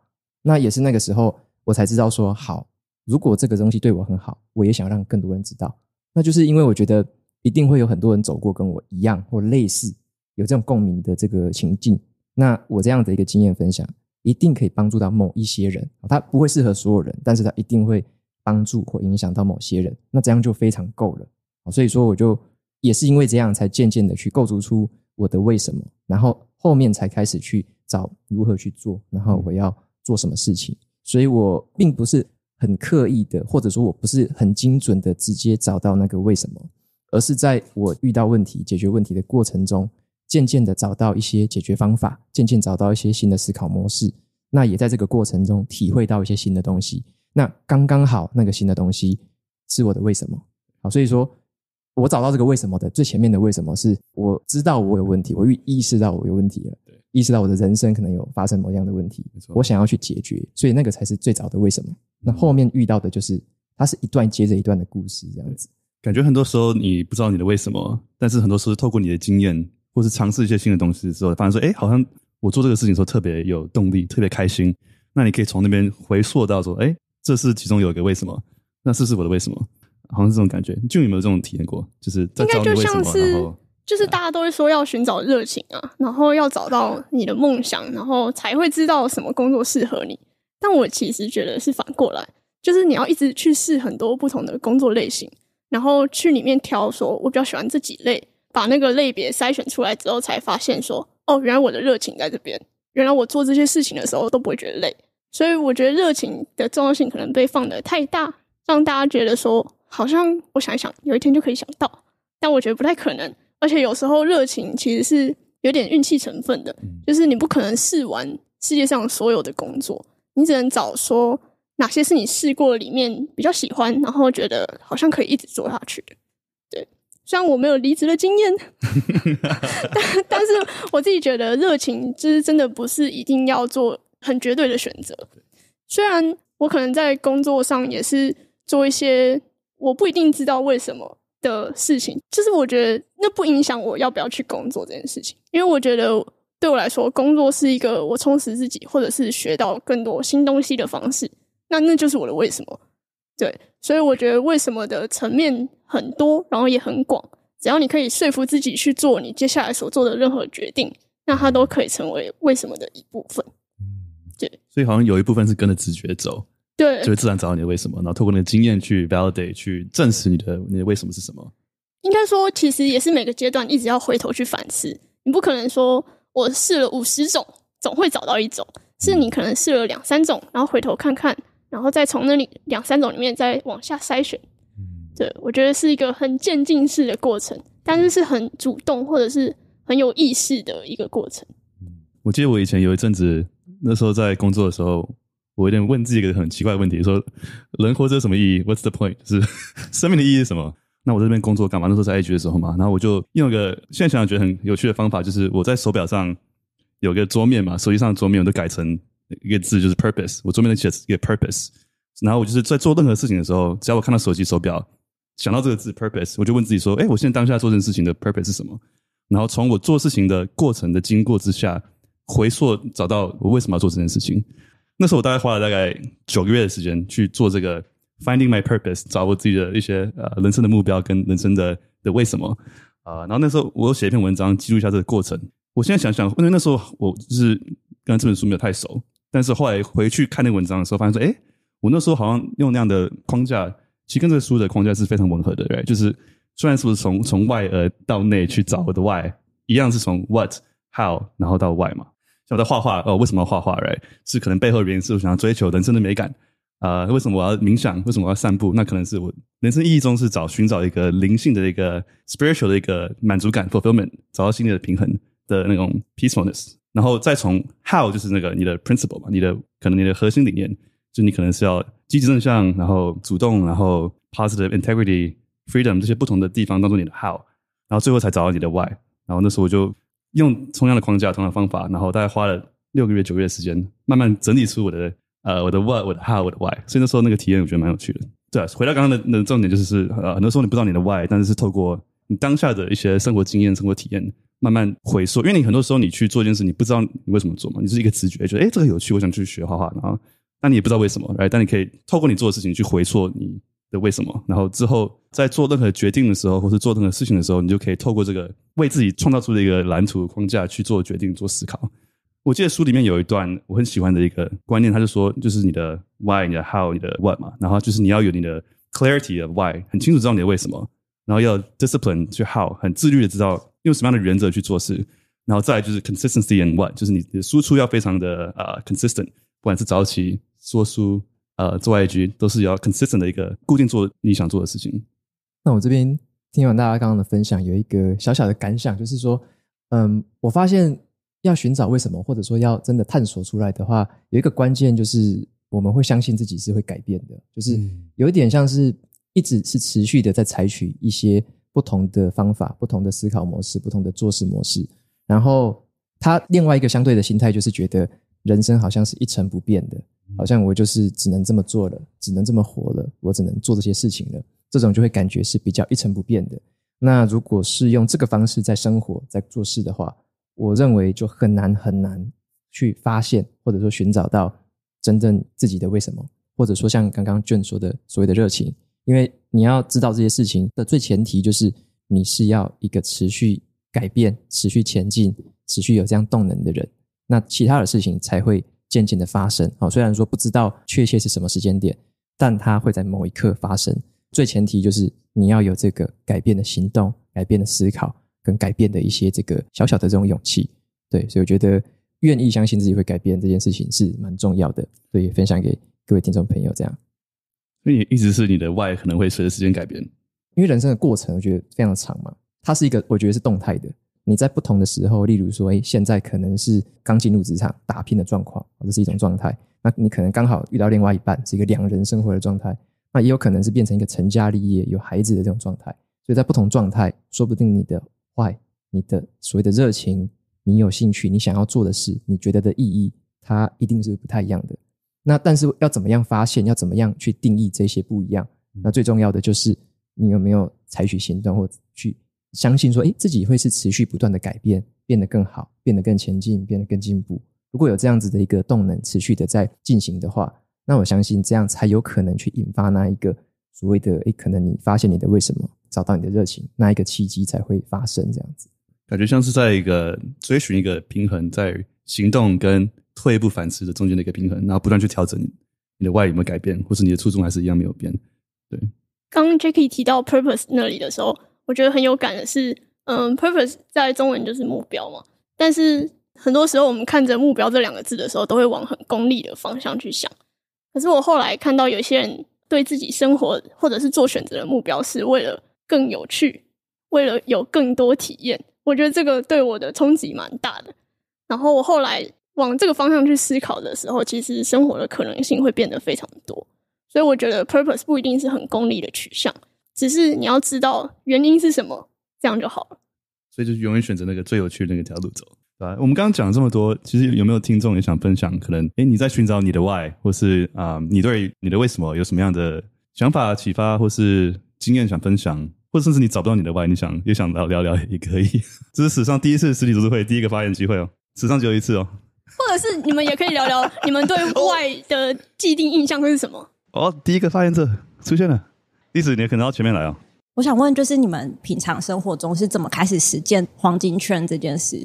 那也是那个时候，我才知道说，好，如果这个东西对我很好，我也想让更多人知道。那就是因为我觉得一定会有很多人走过跟我一样或类似。有这种共鸣的这个情境，那我这样的一个经验分享，一定可以帮助到某一些人，他不会适合所有人，但是他一定会帮助或影响到某些人，那这样就非常够了。所以说，我就也是因为这样，才渐渐的去构筑出我的为什么，然后后面才开始去找如何去做，然后我要做什么事情。所以我并不是很刻意的，或者说我不是很精准的直接找到那个为什么，而是在我遇到问题、解决问题的过程中。渐渐的找到一些解决方法，渐渐找到一些新的思考模式，那也在这个过程中体会到一些新的东西。那刚刚好，那个新的东西是我的为什么好，所以说我找到这个为什么的最前面的为什么，是我知道我有问题，我预意识到我有问题了，意识到我的人生可能有发生某样的问题，我想要去解决，所以那个才是最早的为什么。那后面遇到的就是它是一段接着一段的故事，这样子。感觉很多时候你不知道你的为什么，但是很多时候透过你的经验。或是尝试一些新的东西之后，反现说，哎，好像我做这个事情时候特别有动力，特别开心。那你可以从那边回溯到说，哎，这是其中有一个为什么？那是不是我的为什么？好像是这种感觉。就有没有这种体验过？就是应该就像是，就是大家都会说要寻找热情啊，然后要找到你的梦想，然后才会知道什么工作适合你。但我其实觉得是反过来，就是你要一直去试很多不同的工作类型，然后去里面挑，说我比较喜欢这几类。把那个类别筛选出来之后，才发现说，哦，原来我的热情在这边。原来我做这些事情的时候都不会觉得累。所以我觉得热情的重要性可能被放得太大，让大家觉得说，好像我想一想，有一天就可以想到。但我觉得不太可能。而且有时候热情其实是有点运气成分的，就是你不可能试完世界上所有的工作，你只能找说哪些是你试过里面比较喜欢，然后觉得好像可以一直做下去的。虽然我没有离职的经验，但但是我自己觉得热情就是真的不是一定要做很绝对的选择。虽然我可能在工作上也是做一些我不一定知道为什么的事情，就是我觉得那不影响我要不要去工作这件事情。因为我觉得对我来说，工作是一个我充实自己或者是学到更多新东西的方式。那那就是我的为什么，对。所以我觉得为什么的层面很多，然后也很广。只要你可以说服自己去做你接下来所做的任何决定，那它都可以成为为什么的一部分。嗯，对。所以好像有一部分是跟着直觉走，对，就自然找到你的为什么，然后透过你的经验去 validate 去证实你的你的为什么是什么。应该说，其实也是每个阶段一直要回头去反思。你不可能说我试了五十种，总会找到一种。是你可能试了两三种，然后回头看看。然后再从那里两三种里面再往下筛选，嗯，对，我觉得是一个很渐进式的过程，但是是很主动或者是很有意识的一个过程。我记得我以前有一阵子，那时候在工作的时候，我有点问自己一个很奇怪的问题：说人活着什么意义？What's the point？就是 生命的意义是什么？那我这边工作干嘛？那时候在 A G 的时候嘛，然后我就用个现在想想觉得很有趣的方法，就是我在手表上有个桌面嘛，手机上的桌面我都改成。一个字就是 purpose，我桌面的写一个 purpose，然后我就是在做任何事情的时候，只要我看到手机手表，想到这个字 purpose，我就问自己说：，哎，我现在当下做这件事情的 purpose 是什么？然后从我做事情的过程的经过之下，回溯找到我为什么要做这件事情。那时候我大概花了大概九个月的时间去做这个 finding my purpose，找我自己的一些呃人生的目标跟人生的的为什么啊。然后那时候我写一篇文章记录一下这个过程。我现在想想，因为那时候我就是跟这本书没有太熟。但是后来回去看那文章的时候，发现说，哎，我那时候好像用那样的框架，其实跟这个书的框架是非常吻合的，对，就是虽然是不是从从外而到内去找我的 why，一样是从 what how 然后到 why 嘛。像我在画画，呃，为什么画画？t 是可能背后原因是我想要追求人生的美感啊。为什么我要冥想？为什么我要散步？那可能是我人生意义中是找寻找一个灵性的一个 spiritual 的一个满足感 fulfillment，找到心理的平衡的那种 peacefulness。然后再从 how 就是那个你的 principle 嘛，你的可能你的核心理念，就你可能是要积极正向，然后主动，然后 positive integrity freedom 这些不同的地方当做你的 how，然后最后才找到你的 why。然后那时候我就用同样的框架、同样的方法，然后大概花了六个月、九个月时间，慢慢整理出我的呃我的 w h a t 我的 how、我的 why。所以那时候那个体验我觉得蛮有趣的。对，回到刚刚的那重点就是，呃，很多时候你不知道你的 why，但是是透过你当下的一些生活经验、生活体验。慢慢回溯，因为你很多时候你去做一件事，你不知道你为什么做嘛，你是一个直觉，觉得哎这个有趣，我想去学画画，然后那你也不知道为什么，来，但你可以透过你做的事情去回溯你的为什么，然后之后在做任何决定的时候，或是做任何事情的时候，你就可以透过这个为自己创造出的一个蓝图框架去做决定做思考。我记得书里面有一段我很喜欢的一个观念，他就说就是你的 why、你的 how、你的 what 嘛，然后就是你要有你的 clarity 的 why，很清楚知道你的为什么，然后要 discipline 去 how，很自律的知道。用什么样的原则去做事，然后再就是 consistency and one，就是你的输出要非常的呃 consistent，不管是早起说书、呃做 IG，都是要 consistent 的一个固定做你想做的事情。那我这边听完大家刚刚的分享，有一个小小的感想，就是说，嗯，我发现要寻找为什么，或者说要真的探索出来的话，有一个关键就是我们会相信自己是会改变的，就是有一点像是一直是持续的在采取一些。不同的方法，不同的思考模式，不同的做事模式。然后，他另外一个相对的心态就是觉得人生好像是一成不变的，好像我就是只能这么做了，只能这么活了，我只能做这些事情了。这种就会感觉是比较一成不变的。那如果是用这个方式在生活、在做事的话，我认为就很难很难去发现，或者说寻找到真正自己的为什么，或者说像刚刚卷说的所谓的热情。因为你要知道这些事情的最前提，就是你是要一个持续改变、持续前进、持续有这样动能的人，那其他的事情才会渐渐的发生。哦，虽然说不知道确切是什么时间点，但它会在某一刻发生。最前提就是你要有这个改变的行动、改变的思考跟改变的一些这个小小的这种勇气。对，所以我觉得愿意相信自己会改变这件事情是蛮重要的，所以分享给各位听众朋友这样。所以一直是你的外可能会随着时间改变，因为人生的过程我觉得非常长嘛，它是一个我觉得是动态的。你在不同的时候，例如说，哎，现在可能是刚进入职场打拼的状况，这是一种状态；，那你可能刚好遇到另外一半，是一个两人生活的状态；，那也有可能是变成一个成家立业、有孩子的这种状态。所以在不同状态，说不定你的外、你的所谓的热情、你有兴趣、你想要做的事、你觉得的意义，它一定是不太一样的。那但是要怎么样发现，要怎么样去定义这些不一样？那最重要的就是你有没有采取行动，或去相信说，哎，自己会是持续不断的改变，变得更好，变得更前进，变得更进步。如果有这样子的一个动能持续的在进行的话，那我相信这样才有可能去引发那一个所谓的，哎，可能你发现你的为什么，找到你的热情，那一个契机才会发生。这样子感觉像是在一个追寻一个平衡，在。行动跟退一步反思的中间的一个平衡，然后不断去调整你的外有没有改变，或是你的初衷还是一样没有变。对，刚 Jacky 提到 purpose 那里的时候，我觉得很有感的是，嗯，purpose 在中文就是目标嘛，但是很多时候我们看着目标这两个字的时候，都会往很功利的方向去想。可是我后来看到有些人对自己生活或者是做选择的目标，是为了更有趣，为了有更多体验，我觉得这个对我的冲击蛮大的。然后我后来往这个方向去思考的时候，其实生活的可能性会变得非常多，所以我觉得 purpose 不一定是很功利的取向，只是你要知道原因是什么，这样就好了。所以就是永远选择那个最有趣的那个条路走，对吧？我们刚刚讲了这么多，其实有没有听众也想分享？可能诶你在寻找你的 why，或是啊，你对你的为什么有什么样的想法启发，或是经验想分享，或者甚至你找不到你的 why，你想也想聊聊聊也可以。这是史上第一次实体读书会第一个发言机会哦。史上只有一次哦，或者是你们也可以聊聊 你们对外的既定印象会是什么？哦，第一个发言者出现了，李子，你可能要前面来哦。我想问，就是你们平常生活中是怎么开始实践黄金圈这件事？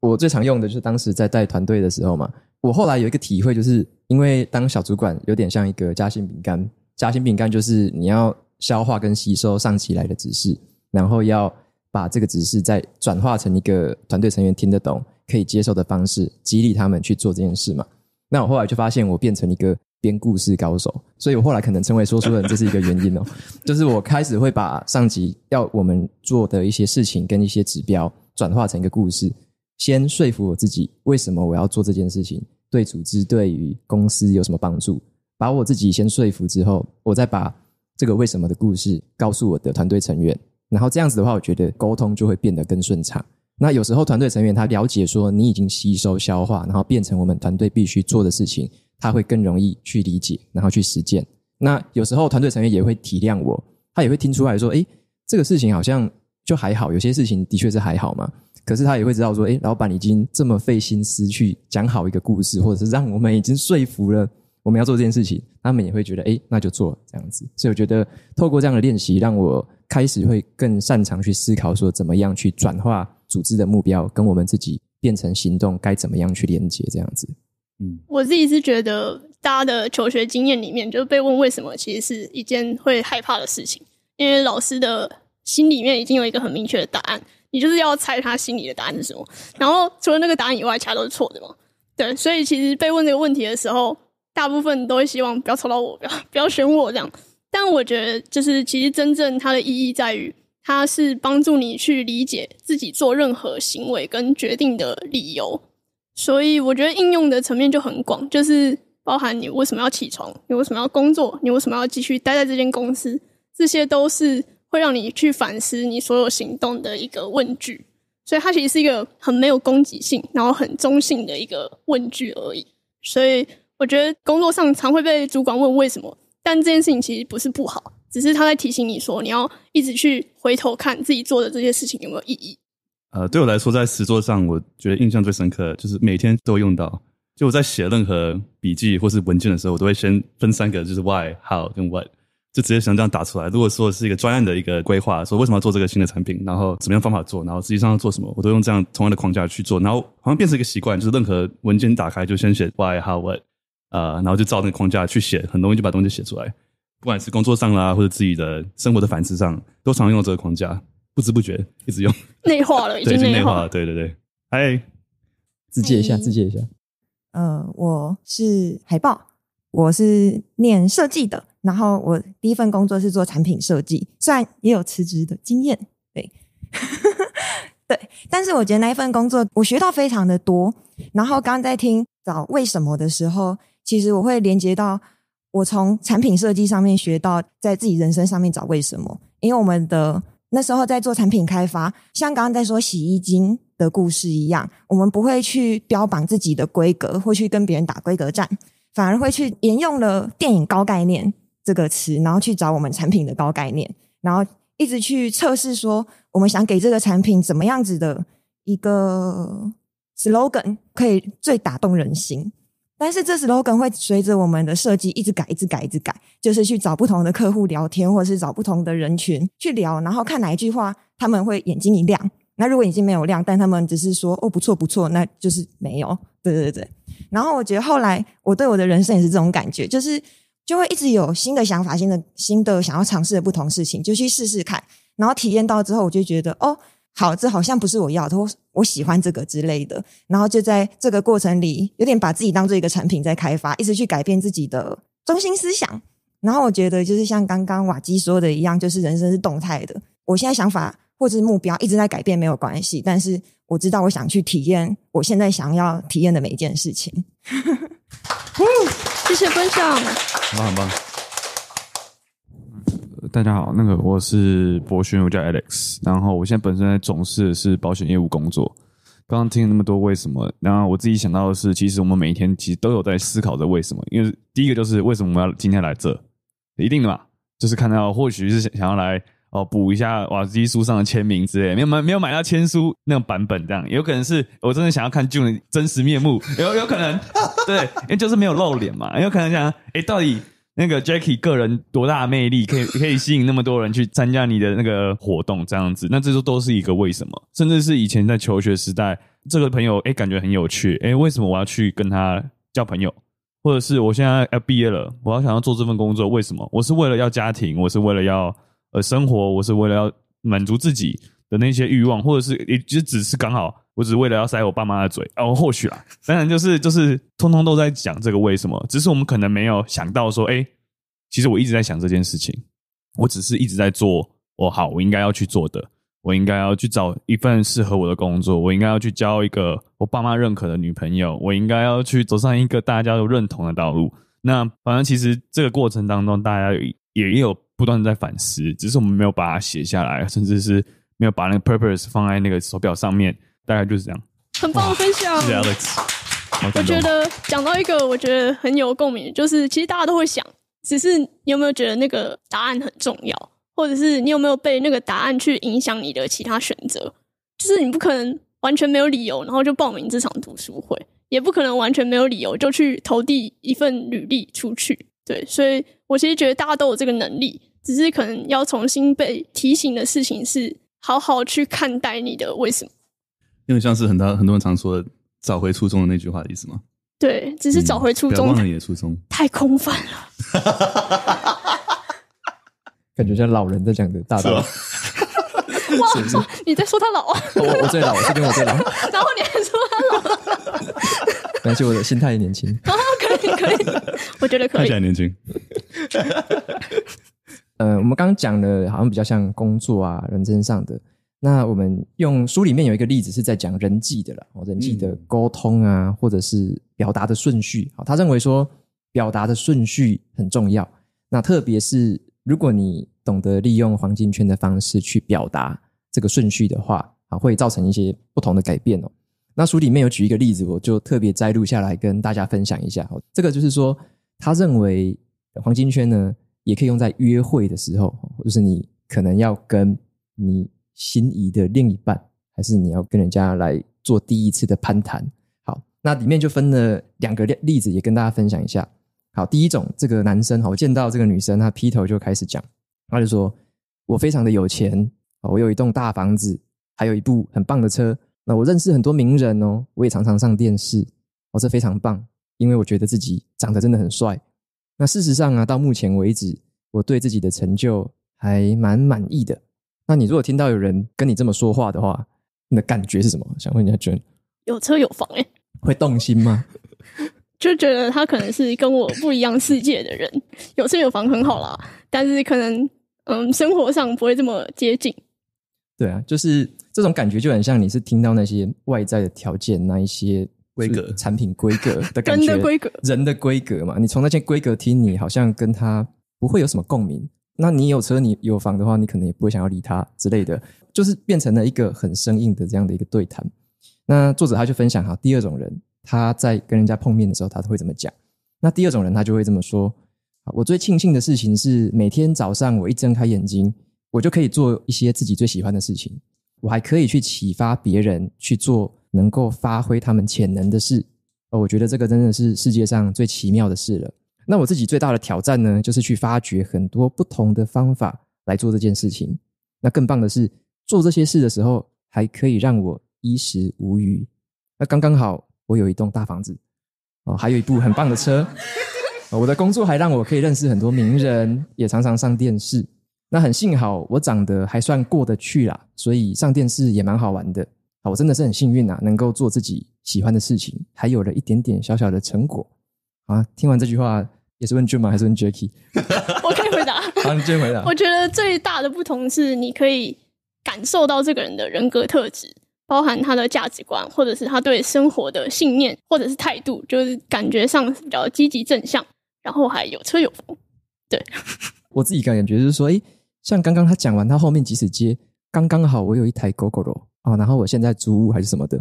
我最常用的就是当时在带团队的时候嘛。我后来有一个体会，就是因为当小主管有点像一个夹心饼干，夹心饼干就是你要消化跟吸收上级来的指示，然后要把这个指示再转化成一个团队成员听得懂。可以接受的方式激励他们去做这件事嘛？那我后来就发现，我变成一个编故事高手，所以我后来可能成为说书人，这是一个原因哦。就是我开始会把上级要我们做的一些事情跟一些指标转化成一个故事，先说服我自己为什么我要做这件事情，对组织、对于公司有什么帮助。把我自己先说服之后，我再把这个为什么的故事告诉我的团队成员，然后这样子的话，我觉得沟通就会变得更顺畅。那有时候团队成员他了解说你已经吸收消化，然后变成我们团队必须做的事情，他会更容易去理解，然后去实践。那有时候团队成员也会体谅我，他也会听出来说：“哎，这个事情好像就还好，有些事情的确是还好嘛。”可是他也会知道说：“哎，老板已经这么费心思去讲好一个故事，或者是让我们已经说服了我们要做这件事情，他们也会觉得：哎，那就做这样子。”所以我觉得透过这样的练习，让我。开始会更擅长去思考，说怎么样去转化组织的目标，跟我们自己变成行动，该怎么样去连接？这样子，嗯，我自己是觉得大家的求学经验里面，就是被问为什么，其实是一件会害怕的事情，因为老师的心里面已经有一个很明确的答案，你就是要猜他心里的答案是什么，然后除了那个答案以外，其他都是错的嘛。对，所以其实被问这个问题的时候，大部分都会希望不要抽到我，不要不要选我这样但我觉得，就是其实真正它的意义在于，它是帮助你去理解自己做任何行为跟决定的理由。所以我觉得应用的层面就很广，就是包含你为什么要起床，你为什么要工作，你为什么要继续待在这间公司，这些都是会让你去反思你所有行动的一个问句。所以它其实是一个很没有攻击性，然后很中性的一个问句而已。所以我觉得工作上常会被主管问为什么。但这件事情其实不是不好，只是他在提醒你说，你要一直去回头看自己做的这些事情有没有意义。呃，对我来说，在石桌上，我觉得印象最深刻的就是每天都用到。就我在写任何笔记或是文件的时候，我都会先分三个，就是 why、how、跟 what，就直接想这样打出来。如果说是一个专案的一个规划，说为什么要做这个新的产品，然后怎么样方法做，然后实际上要做什么，我都用这样同样的框架去做。然后好像变成一个习惯，就是任何文件打开就先写 why、how、what。呃，然后就照那个框架去写，很容易就把东西写出来。不管是工作上啦，或者自己的生活的反思上，都常用这个框架，不知不觉一直用，内化了，已经内化了。对对对，嗨，自介一下，自介一下。嗯，我是海报，我是念设计的，然后我第一份工作是做产品设计，虽然也有辞职的经验，对，对，但是我觉得那一份工作我学到非常的多。然后刚在听找为什么的时候。其实我会连接到我从产品设计上面学到，在自己人生上面找为什么。因为我们的那时候在做产品开发，像刚刚在说洗衣精的故事一样，我们不会去标榜自己的规格，或去跟别人打规格战，反而会去沿用了电影“高概念”这个词，然后去找我们产品的高概念，然后一直去测试说，我们想给这个产品怎么样子的一个 slogan，可以最打动人心。但是这时，logan 会随着我们的设计一直改、一直改、一直改，就是去找不同的客户聊天，或者是找不同的人群去聊，然后看哪一句话他们会眼睛一亮。那如果眼睛没有亮，但他们只是说“哦，不错不错”，那就是没有。对对对。然后我觉得后来我对我的人生也是这种感觉，就是就会一直有新的想法、新的新的想要尝试的不同事情，就去试试看，然后体验到之后，我就觉得哦。好，这好像不是我要。的，我喜欢这个之类的，然后就在这个过程里，有点把自己当做一个产品在开发，一直去改变自己的中心思想。然后我觉得就是像刚刚瓦基说的一样，就是人生是动态的。我现在想法或者目标一直在改变没有关系，但是我知道我想去体验我现在想要体验的每一件事情。嗯，谢谢分享，很棒很棒。大家好，那个我是博勋，我叫 Alex，然后我现在本身在从事的是保险业务工作。刚刚听了那么多为什么，然后我自己想到的是，其实我们每一天其实都有在思考着为什么。因为第一个就是为什么我们要今天来这，一定的嘛，就是看到或许是想要来哦补一下瓦基书上的签名之类，没有买没有买到签书那个版本这样，有可能是我真的想要看 Jun 真实面目，有有可能对，因为就是没有露脸嘛，有可能想，哎到底。那个 j a c k i e 个人多大魅力，可以 可以吸引那么多人去参加你的那个活动这样子？那这就都是一个为什么？甚至是以前在求学时代，这个朋友哎，感觉很有趣，哎，为什么我要去跟他交朋友？或者是我现在要毕业了，我要想要做这份工作，为什么？我是为了要家庭，我是为了要呃生活，我是为了要满足自己的那些欲望，或者是也就只是刚好。我只为了要塞我爸妈的嘴哦，或许啦，反正就是就是，通通都在讲这个为什么，只是我们可能没有想到说，哎，其实我一直在想这件事情，我只是一直在做哦，好，我应该要去做的，我应该要去找一份适合我的工作，我应该要去交一个我爸妈认可的女朋友，我应该要去走上一个大家都认同的道路。那反正其实这个过程当中，大家也也有不断的在反思，只是我们没有把它写下来，甚至是没有把那个 purpose 放在那个手表上面。大概就是这样，很棒的分享。谢谢 Alex。我觉得讲到一个，我觉得很有共鸣，就是其实大家都会想，只是你有没有觉得那个答案很重要，或者是你有没有被那个答案去影响你的其他选择？就是你不可能完全没有理由，然后就报名这场读书会，也不可能完全没有理由就去投递一份履历出去。对，所以我其实觉得大家都有这个能力，只是可能要重新被提醒的事情是，好好去看待你的为什么。因为像是很多很多人常说的“找回初衷”的那句话的意思吗？对，只是找回初衷。不要忘你的初衷，太空泛了。感觉像老人在讲的，大道理。哇，你在说他老啊？我我最老这边，我最老。然后你还说他老？感谢我的心态年轻。可以可以，我觉得可以。看起来年轻。呃，我们刚刚讲的，好像比较像工作啊、人生上的。那我们用书里面有一个例子是在讲人际的了，哦，人际的沟通啊，或者是表达的顺序，好，他认为说表达的顺序很重要，那特别是如果你懂得利用黄金圈的方式去表达这个顺序的话，啊，会造成一些不同的改变哦。那书里面有举一个例子，我就特别摘录下来跟大家分享一下，哦，这个就是说他认为黄金圈呢也可以用在约会的时候，就是你可能要跟你。心仪的另一半，还是你要跟人家来做第一次的攀谈？好，那里面就分了两个例子，也跟大家分享一下。好，第一种，这个男生哦，见到这个女生，他劈头就开始讲，他就说我非常的有钱我有一栋大房子，还有一部很棒的车。那我认识很多名人哦，我也常常上电视，我是非常棒，因为我觉得自己长得真的很帅。那事实上啊，到目前为止，我对自己的成就还蛮满意的。那你如果听到有人跟你这么说话的话，你的感觉是什么？想问一下娟，有车有房哎，会动心吗？就觉得他可能是跟我不一样世界的人，有车有房很好啦，但是可能嗯，生活上不会这么接近。对啊，就是这种感觉，就很像你是听到那些外在的条件，那一些规格、产品规格的感觉，人的规格，人的规格嘛。你从那些规格听，你好像跟他不会有什么共鸣。那你有车，你有房的话，你可能也不会想要理他之类的，就是变成了一个很生硬的这样的一个对谈。那作者他就分享哈，第二种人他在跟人家碰面的时候，他会怎么讲？那第二种人他就会这么说：我最庆幸的事情是，每天早上我一睁开眼睛，我就可以做一些自己最喜欢的事情，我还可以去启发别人去做能够发挥他们潜能的事，哦，我觉得这个真的是世界上最奇妙的事了。那我自己最大的挑战呢，就是去发掘很多不同的方法来做这件事情。那更棒的是，做这些事的时候，还可以让我衣食无虞。那刚刚好，我有一栋大房子哦，还有一部很棒的车。我的工作还让我可以认识很多名人，也常常上电视。那很幸好，我长得还算过得去啦，所以上电视也蛮好玩的。啊，我真的是很幸运啊，能够做自己喜欢的事情，还有了一点点小小的成果。啊，听完这句话。也是问 j u 还是问 Jacky？我可以回答。好，你先回答。我觉得最大的不同是，你可以感受到这个人的人格特质，包含他的价值观，或者是他对生活的信念，或者是态度，就是感觉上比较积极正向，然后还有车有房。对，我自己感觉就是说，哎，像刚刚他讲完，他后面即使接，刚刚好我有一台 Go Go 罗啊，然后我现在租屋还是什么的，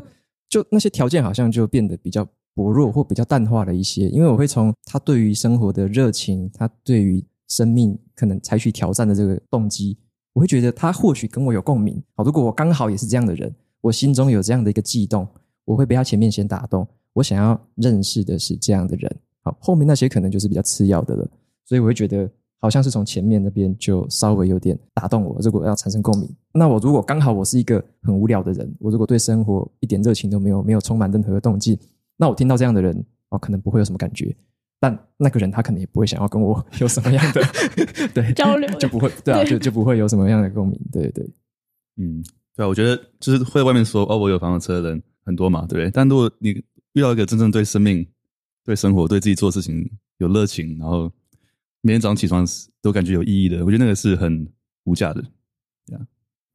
就那些条件好像就变得比较。薄弱或比较淡化了一些，因为我会从他对于生活的热情，他对于生命可能采取挑战的这个动机，我会觉得他或许跟我有共鸣。好，如果我刚好也是这样的人，我心中有这样的一个悸动，我会被他前面先打动。我想要认识的是这样的人。好，后面那些可能就是比较次要的了。所以我会觉得好像是从前面那边就稍微有点打动我。如果要产生共鸣，那我如果刚好我是一个很无聊的人，我如果对生活一点热情都没有，没有充满任何的动静。那我听到这样的人，哦，可能不会有什么感觉，但那个人他可能也不会想要跟我 有什么样的对交流，就不会对啊，就就不会有什么样的共鸣，对对，嗯，对啊，我觉得就是会外面说哦，我有房有车的人很多嘛，对不对？但如果你遇到一个真正对生命、对生活、对自己做事情有热情，然后每天早上起床都感觉有意义的，我觉得那个是很无价的，对啊。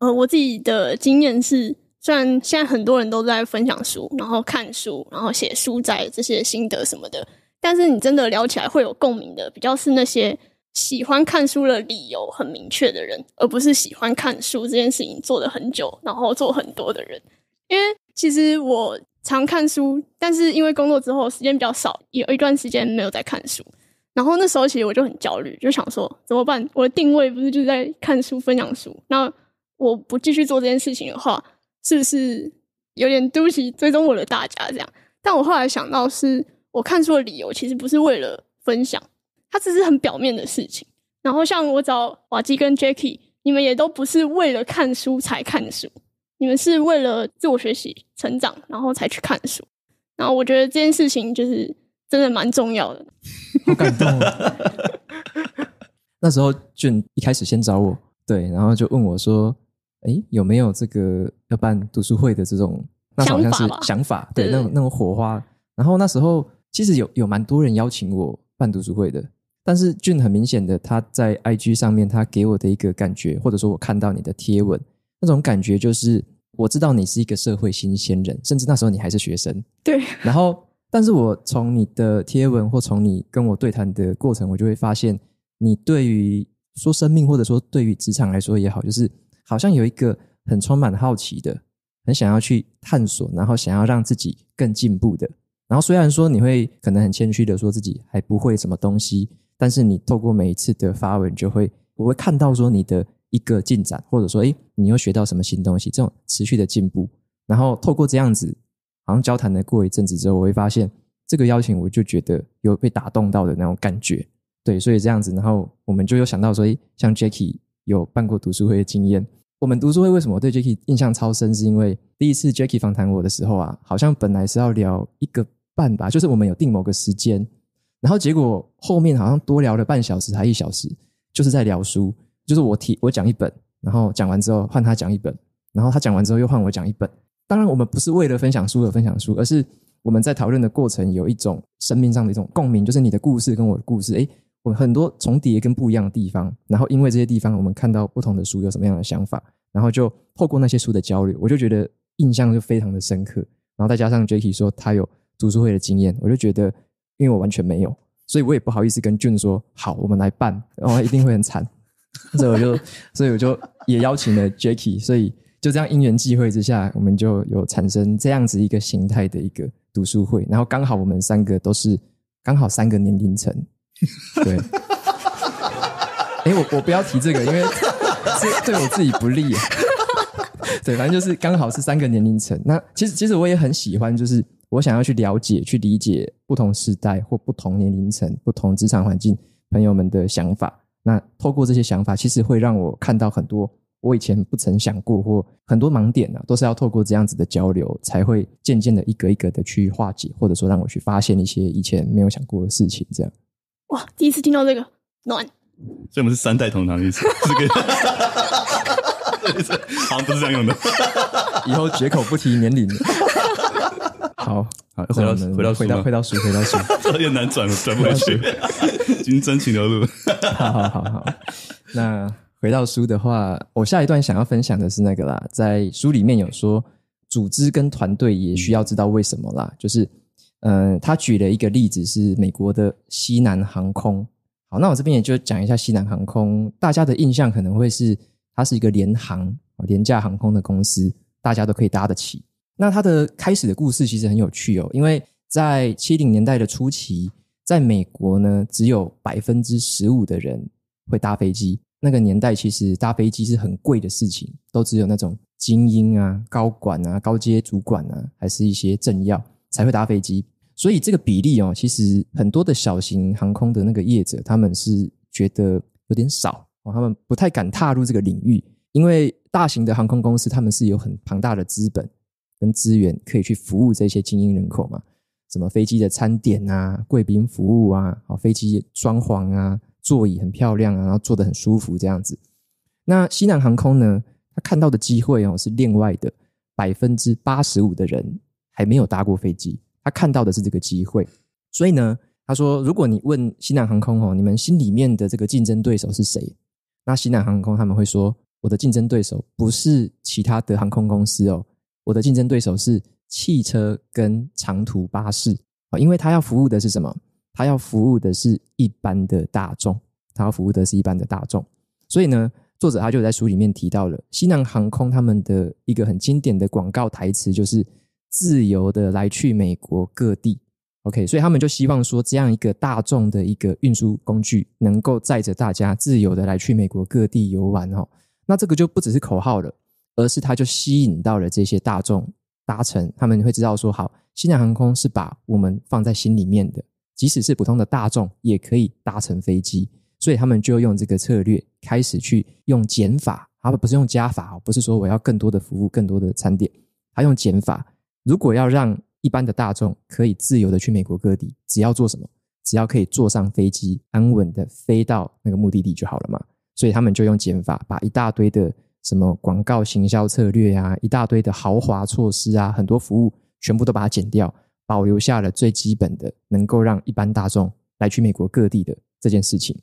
呃，我自己的经验是。虽然现在很多人都在分享书，然后看书，然后写书摘这些心得什么的，但是你真的聊起来会有共鸣的，比较是那些喜欢看书的理由很明确的人，而不是喜欢看书这件事情做的很久，然后做很多的人。因为其实我常看书，但是因为工作之后时间比较少，有一段时间没有在看书，然后那时候其实我就很焦虑，就想说怎么办？我的定位不是就在看书分享书，那我不继续做这件事情的话。是不是有点对不起？追踪我的大家这样，但我后来想到，是我看书的理由其实不是为了分享，它只是很表面的事情。然后像我找瓦基跟 Jacky，你们也都不是为了看书才看书，你们是为了自我学习、成长，然后才去看书。然后我觉得这件事情就是真的蛮重要的。好感动。那时候俊一开始先找我，对，然后就问我说。哎，有没有这个要办读书会的这种？那好像是想法，对那种那种火花。然后那时候其实有有蛮多人邀请我办读书会的，但是俊很明显的他在 IG 上面，他给我的一个感觉，或者说我看到你的贴文那种感觉，就是我知道你是一个社会新鲜人，甚至那时候你还是学生。对。然后，但是我从你的贴文或从你跟我对谈的过程，我就会发现，你对于说生命或者说对于职场来说也好，就是。好像有一个很充满好奇的，很想要去探索，然后想要让自己更进步的。然后虽然说你会可能很谦虚的说自己还不会什么东西，但是你透过每一次的发文，就会我会看到说你的一个进展，或者说诶，你又学到什么新东西，这种持续的进步。然后透过这样子，好像交谈了过一阵子之后，我会发现这个邀请我就觉得有被打动到的那种感觉。对，所以这样子，然后我们就有想到说，诶，像 Jacky。有办过读书会的经验，我们读书会为什么对 Jackie 印象超深？是因为第一次 Jackie 访谈我的时候啊，好像本来是要聊一个半吧，就是我们有定某个时间，然后结果后面好像多聊了半小时还一小时，就是在聊书，就是我提我讲一本，然后讲完之后换他讲一本，然后他讲完之后又换我讲一本。当然，我们不是为了分享书而分享书，而是我们在讨论的过程有一种生命上的一种共鸣，就是你的故事跟我的故事，诶，我很多重叠跟不一样的地方，然后因为这些地方，我们看到不同的书有什么样的想法，然后就透过那些书的交流，我就觉得印象就非常的深刻。然后再加上 Jacky 说他有读书会的经验，我就觉得因为我完全没有，所以我也不好意思跟 Jun 说好，我们来办，然后一定会很惨。所以我就，所以我就也邀请了 Jacky，所以就这样因缘际会之下，我们就有产生这样子一个形态的一个读书会。然后刚好我们三个都是刚好三个年龄层。对，哎，我我不要提这个，因为 这对我自己不利。对，反正就是刚好是三个年龄层。那其实其实我也很喜欢，就是我想要去了解、去理解不同时代或不同年龄层、不同职场环境朋友们的想法。那透过这些想法，其实会让我看到很多我以前不曾想过或很多盲点呢，都是要透过这样子的交流，才会渐渐的一格一格的去化解，或者说让我去发现一些以前没有想过的事情，这样。哇，第一次听到这个暖，所以我们是三代同堂，的意思？哈哈哈哈哈！意思好像不是这样用的，以后绝口不提年龄。哈哈哈哈哈！好，好，回到回到回到回到书，回到书，有点难转，转不过去。金针情流露。好好好好。那回到书的话，我下一段想要分享的是那个啦，在书里面有说，组织跟团队也需要知道为什么啦，就是。嗯，他举了一个例子，是美国的西南航空。好，那我这边也就讲一下西南航空。大家的印象可能会是，它是一个联航廉价航空的公司，大家都可以搭得起。那它的开始的故事其实很有趣哦，因为在七零年代的初期，在美国呢，只有百分之十五的人会搭飞机。那个年代其实搭飞机是很贵的事情，都只有那种精英啊、高管啊、高阶主管啊，还是一些政要才会搭飞机。所以这个比例哦，其实很多的小型航空的那个业者，他们是觉得有点少哦，他们不太敢踏入这个领域，因为大型的航空公司他们是有很庞大的资本跟资源可以去服务这些精英人口嘛，什么飞机的餐点啊、贵宾服务啊、好飞机装潢啊、座椅很漂亮啊，然后坐的很舒服这样子。那西南航空呢，他看到的机会哦是另外的，百分之八十五的人还没有搭过飞机。他看到的是这个机会，所以呢，他说：“如果你问西南航空哦，你们心里面的这个竞争对手是谁？那西南航空他们会说，我的竞争对手不是其他的航空公司哦，我的竞争对手是汽车跟长途巴士啊，因为他要服务的是什么？他要服务的是一般的大众，他要服务的是一般的大众。所以呢，作者他就在书里面提到了西南航空他们的一个很经典的广告台词，就是。”自由的来去美国各地，OK，所以他们就希望说这样一个大众的一个运输工具能够载着大家自由的来去美国各地游玩哦。那这个就不只是口号了，而是它就吸引到了这些大众搭乘，他们会知道说好，西南航空是把我们放在心里面的，即使是普通的大众也可以搭乘飞机。所以他们就用这个策略开始去用减法啊，不是用加法啊，不是说我要更多的服务、更多的餐点，他用减法。如果要让一般的大众可以自由的去美国各地，只要做什么，只要可以坐上飞机，安稳的飞到那个目的地就好了嘛。所以他们就用减法，把一大堆的什么广告行销策略啊，一大堆的豪华措施啊，很多服务全部都把它减掉，保留下了最基本的能够让一般大众来去美国各地的这件事情。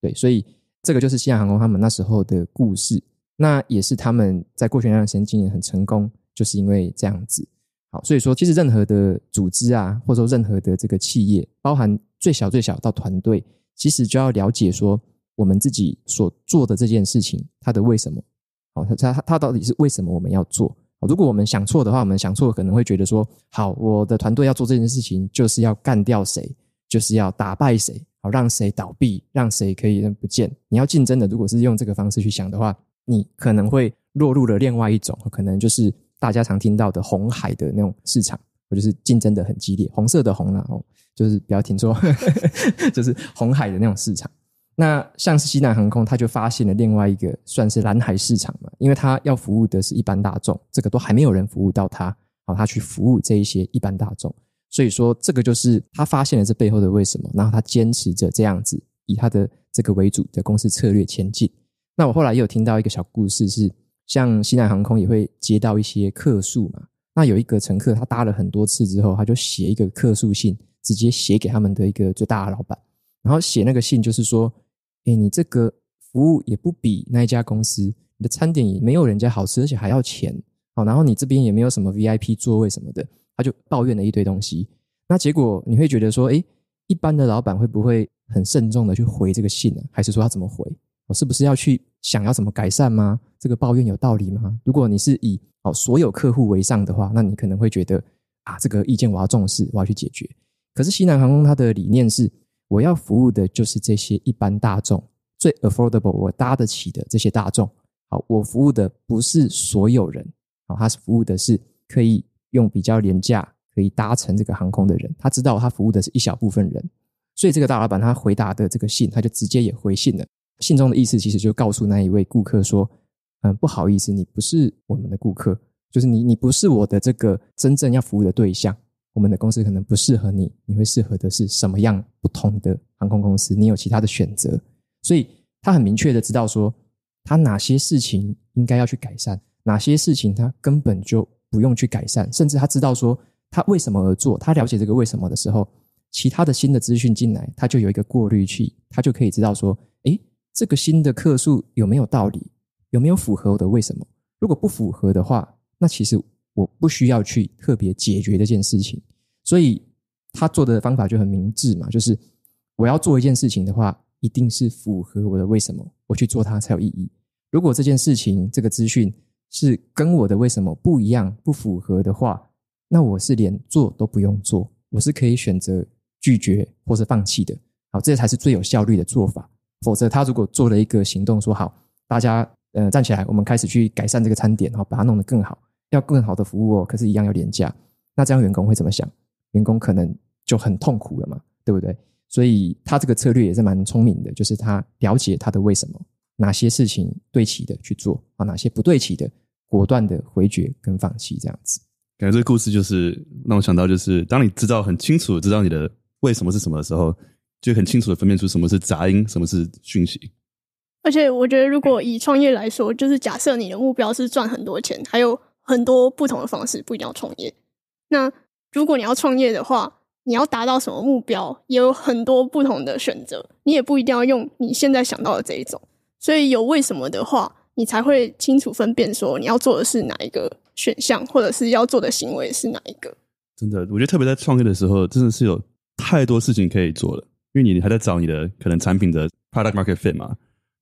对，所以这个就是西南航空他们那时候的故事。那也是他们在过去那段时间经营很成功，就是因为这样子。好，所以说，其实任何的组织啊，或者说任何的这个企业，包含最小最小到团队，其实就要了解说，我们自己所做的这件事情，它的为什么？好，它它它到底是为什么我们要做？如果我们想错的话，我们想错可能会觉得说，好，我的团队要做这件事情，就是要干掉谁，就是要打败谁，好让谁倒闭，让谁可以不见。你要竞争的，如果是用这个方式去想的话，你可能会落入了另外一种可能就是。大家常听到的红海的那种市场，我就是竞争的很激烈。红色的红啊、哦，就是不要听错，就是红海的那种市场。那像是西南航空，他就发现了另外一个算是蓝海市场嘛，因为他要服务的是一般大众，这个都还没有人服务到他，然后他去服务这一些一般大众。所以说，这个就是他发现了这背后的为什么，然后他坚持着这样子以他的这个为主的公司策略前进。那我后来也有听到一个小故事是。像西南航空也会接到一些客诉嘛，那有一个乘客他搭了很多次之后，他就写一个客诉信，直接写给他们的一个最大的老板，然后写那个信就是说，哎，你这个服务也不比那一家公司，你的餐点也没有人家好吃，而且还要钱，好，然后你这边也没有什么 V I P 座位什么的，他就抱怨了一堆东西。那结果你会觉得说，哎，一般的老板会不会很慎重的去回这个信呢？还是说他怎么回？我是不是要去？想要怎么改善吗？这个抱怨有道理吗？如果你是以哦所有客户为上的话，那你可能会觉得啊这个意见我要重视，我要去解决。可是西南航空它的理念是，我要服务的就是这些一般大众，最 affordable 我搭得起的这些大众。好，我服务的不是所有人，好，他是服务的是可以用比较廉价可以搭乘这个航空的人。他知道他服务的是一小部分人，所以这个大老板他回答的这个信，他就直接也回信了。信中的意思其实就告诉那一位顾客说：“嗯，不好意思，你不是我们的顾客，就是你，你不是我的这个真正要服务的对象。我们的公司可能不适合你，你会适合的是什么样不同的航空公司？你有其他的选择。所以他很明确的知道说，他哪些事情应该要去改善，哪些事情他根本就不用去改善。甚至他知道说，他为什么而做，他了解这个为什么的时候，其他的新的资讯进来，他就有一个过滤器，他就可以知道说，诶」。这个新的客数有没有道理？有没有符合我的？为什么？如果不符合的话，那其实我不需要去特别解决这件事情。所以他做的方法就很明智嘛，就是我要做一件事情的话，一定是符合我的为什么我去做它才有意义。如果这件事情这个资讯是跟我的为什么不一样、不符合的话，那我是连做都不用做，我是可以选择拒绝或是放弃的。好，这才是最有效率的做法。否则，他如果做了一个行动，说好，大家呃站起来，我们开始去改善这个餐点，后把它弄得更好，要更好的服务哦，可是，一样要廉价。那这样员工会怎么想？员工可能就很痛苦了嘛，对不对？所以他这个策略也是蛮聪明的，就是他了解他的为什么，哪些事情对齐的去做啊，哪些不对齐的，果断的回绝跟放弃，这样子。感觉这个故事就是让我想到，就是当你知道很清楚，知道你的为什么是什么的时候。就很清楚的分辨出什么是杂音，什么是讯息。而且我觉得，如果以创业来说，就是假设你的目标是赚很多钱，还有很多不同的方式，不一定要创业。那如果你要创业的话，你要达到什么目标，也有很多不同的选择。你也不一定要用你现在想到的这一种。所以有为什么的话，你才会清楚分辨说你要做的是哪一个选项，或者是要做的行为是哪一个。真的，我觉得特别在创业的时候，真的是有太多事情可以做了。因为你还在找你的可能产品的 product market fit 嘛，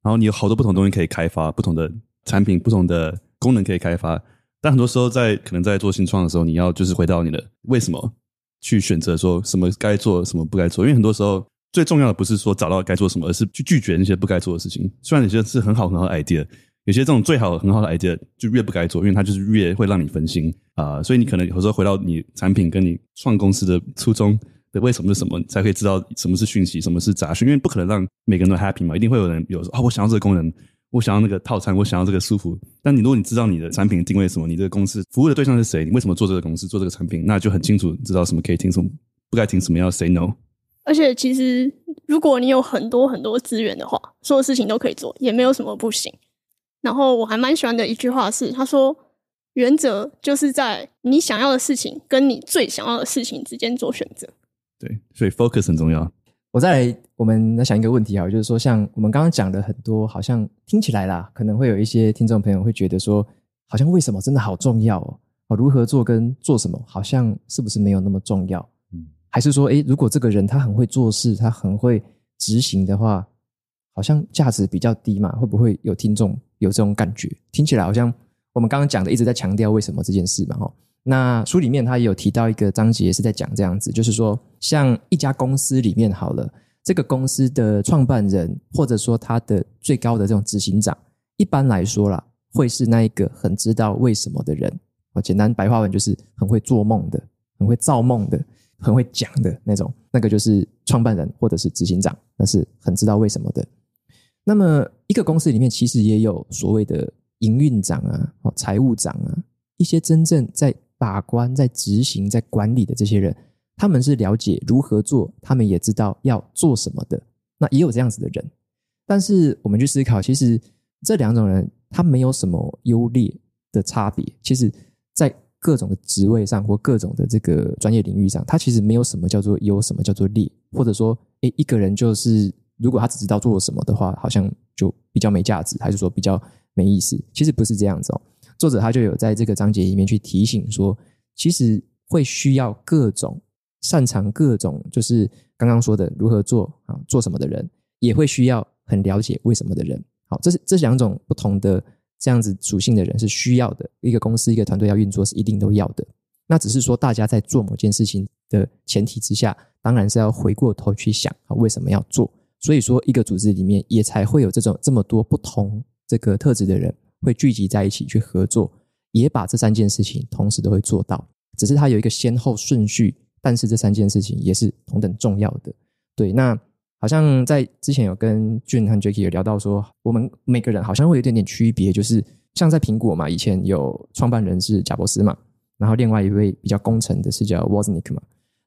然后你有好多不同东西可以开发，不同的产品、不同的功能可以开发，但很多时候在可能在做新创的时候，你要就是回到你的为什么去选择说什么该做什么不该做，因为很多时候最重要的不是说找到该做什么，而是去拒绝那些不该做的事情。虽然有些是很好很好的 idea，有些这种最好很好的 idea 就越不该做，因为它就是越会让你分心啊。所以你可能有时候回到你产品跟你创公司的初衷。为什么是什么才可以知道什么是讯息，什么是杂讯？因为不可能让每个人都 happy 嘛，一定会有人有说啊，我想要这个功能，我想要那个套餐，我想要这个舒服。但你如果你知道你的产品定位什么，你这个公司服务的对象是谁，你为什么做这个公司做这个产品，那就很清楚知道什么可以听，什么不该听，什么要 say no。而且其实如果你有很多很多资源的话，所有事情都可以做，也没有什么不行。然后我还蛮喜欢的一句话是，他说：“原则就是在你想要的事情跟你最想要的事情之间做选择。”对，所以 focus 很重要。我在我们来想一个问题啊，就是说，像我们刚刚讲的很多，好像听起来啦，可能会有一些听众朋友会觉得说，好像为什么真的好重要哦？哦，如何做跟做什么，好像是不是没有那么重要？嗯，还是说，哎，如果这个人他很会做事，他很会执行的话，好像价值比较低嘛？会不会有听众有这种感觉？听起来好像我们刚刚讲的一直在强调为什么这件事嘛？哦。那书里面他也有提到一个章节是在讲这样子，就是说，像一家公司里面好了，这个公司的创办人或者说他的最高的这种执行长，一般来说啦，会是那一个很知道为什么的人啊。简单白话文就是很会做梦的、很会造梦的、很会讲的那种，那个就是创办人或者是执行长，那是很知道为什么的。那么一个公司里面其实也有所谓的营运长啊、财务长啊，一些真正在把官在执行、在管理的这些人，他们是了解如何做，他们也知道要做什么的。那也有这样子的人，但是我们去思考，其实这两种人他没有什么优劣的差别。其实，在各种的职位上或各种的这个专业领域上，他其实没有什么叫做优，什么叫做劣，或者说，诶，一个人就是如果他只知道做什么的话，好像就比较没价值，还是说比较没意思？其实不是这样子哦。作者他就有在这个章节里面去提醒说，其实会需要各种擅长各种，就是刚刚说的如何做啊，做什么的人，也会需要很了解为什么的人。好，这是这两种不同的这样子属性的人是需要的。一个公司一个团队要运作是一定都要的。那只是说大家在做某件事情的前提之下，当然是要回过头去想啊，为什么要做？所以说一个组织里面也才会有这种这么多不同这个特质的人。会聚集在一起去合作，也把这三件事情同时都会做到，只是它有一个先后顺序。但是这三件事情也是同等重要的。对，那好像在之前有跟 Jun 和 Jacky 有聊到说，我们每个人好像会有点点区别，就是像在苹果嘛，以前有创办人是贾伯斯嘛，然后另外一位比较工程的是叫 Wozniak 嘛。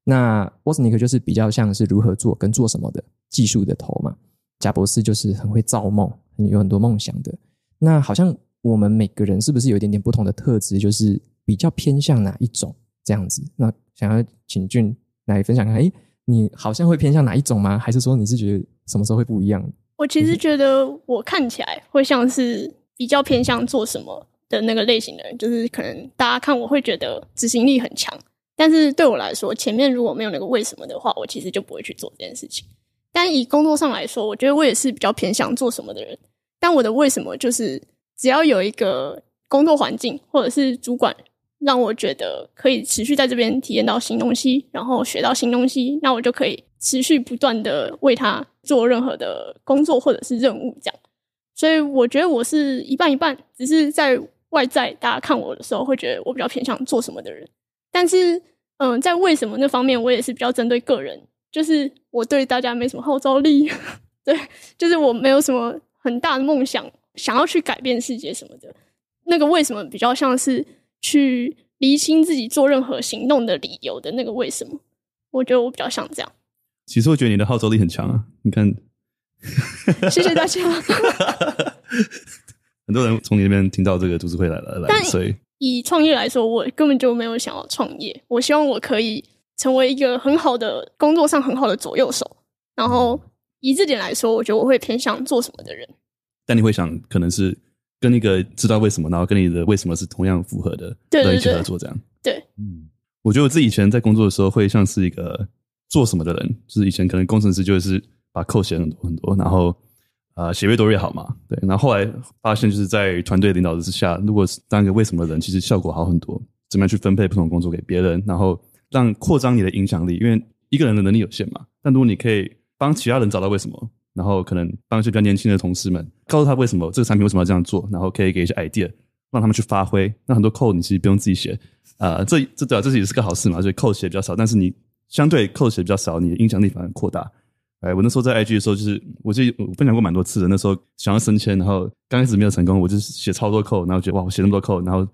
那 Wozniak 就是比较像是如何做跟做什么的技术的头嘛，贾伯斯就是很会造梦，有很多梦想的。那好像我们每个人是不是有一点点不同的特质，就是比较偏向哪一种这样子？那想要请俊来分享看，哎，你好像会偏向哪一种吗？还是说你是觉得什么时候会不一样？我其实觉得我看起来会像是比较偏向做什么的那个类型的人，就是可能大家看我会觉得执行力很强，但是对我来说，前面如果没有那个为什么的话，我其实就不会去做这件事情。但以工作上来说，我觉得我也是比较偏向做什么的人。但我的为什么就是，只要有一个工作环境或者是主管让我觉得可以持续在这边体验到新东西，然后学到新东西，那我就可以持续不断的为他做任何的工作或者是任务这样。所以我觉得我是一半一半，只是在外在大家看我的时候，会觉得我比较偏向做什么的人。但是，嗯，在为什么那方面，我也是比较针对个人，就是我对大家没什么号召力，对，就是我没有什么。很大的梦想，想要去改变世界什么的，那个为什么比较像是去厘清自己做任何行动的理由的那个为什么？我觉得我比较像这样。其实我觉得你的号召力很强啊！你看，谢谢大家。很多人从你那边听到这个读书会来了，来所以以创业来说，我根本就没有想要创业。我希望我可以成为一个很好的工作上很好的左右手。然后以这点来说，我觉得我会偏向做什么的人。但你会想，可能是跟那个知道为什么，然后跟你的为什么是同样符合的，对对对，一起合作这样。对，嗯，我觉得我自己以前在工作的时候，会像是一个做什么的人，就是以前可能工程师就是把扣写很多很多，然后啊，写越多越好嘛。对，然后后来发现，就是在团队领导之下，如果是当一个为什么的人，其实效果好很多。怎么样去分配不同工作给别人，然后让扩张你的影响力？因为一个人的能力有限嘛。但如果你可以帮其他人找到为什么。然后可能帮一些比较年轻的同事们，告诉他为什么这个产品为什么要这样做，然后可以给一些 idea，让他们去发挥。那很多 code 你其实不用自己写，啊，这这对啊，这是也是个好事嘛，所以 code 写比较少，但是你相对 code 写比较少，你的影响力反而扩大。哎，我那时候在 IG 的时候，就是我我分享过蛮多次的，那时候想要升迁，然后刚开始没有成功，我就写超多 code，然后觉得哇，我写那么多 code，然后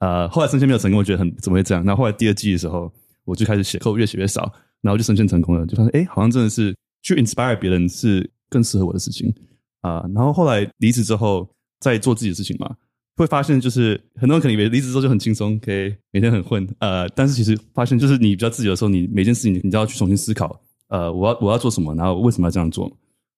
呃，后来升迁没有成功，我觉得很怎么会这样？然后后来第二季的时候，我就开始写 code 越写越少，然后就升迁成功了，就现哎，好像真的是去 inspire 别人是。更适合我的事情啊，然后后来离职之后，在做自己的事情嘛，会发现就是很多人可能以为离职之后就很轻松，可以每天很混呃，但是其实发现就是你比较自由的时候，你每件事情你都要去重新思考呃，我要我要做什么，然后为什么要这样做，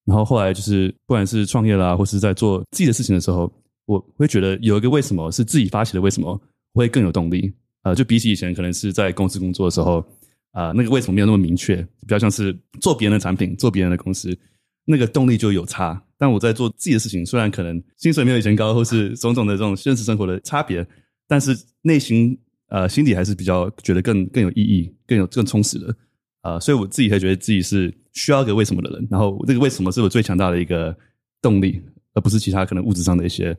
然后后来就是不管是创业啦，或是在做自己的事情的时候，我会觉得有一个为什么是自己发起的，为什么会更有动力啊？就比起以前可能是在公司工作的时候啊，那个为什么没有那么明确，比较像是做别人的产品，做别人的公司。那个动力就有差，但我在做自己的事情，虽然可能薪水没有以前高，或是种种的这种现实生活的差别，但是内心呃心底还是比较觉得更更有意义、更有更充实的，呃，所以我自己才觉得自己是需要一个为什么的人，然后这个为什么是我最强大的一个动力，而不是其他可能物质上的一些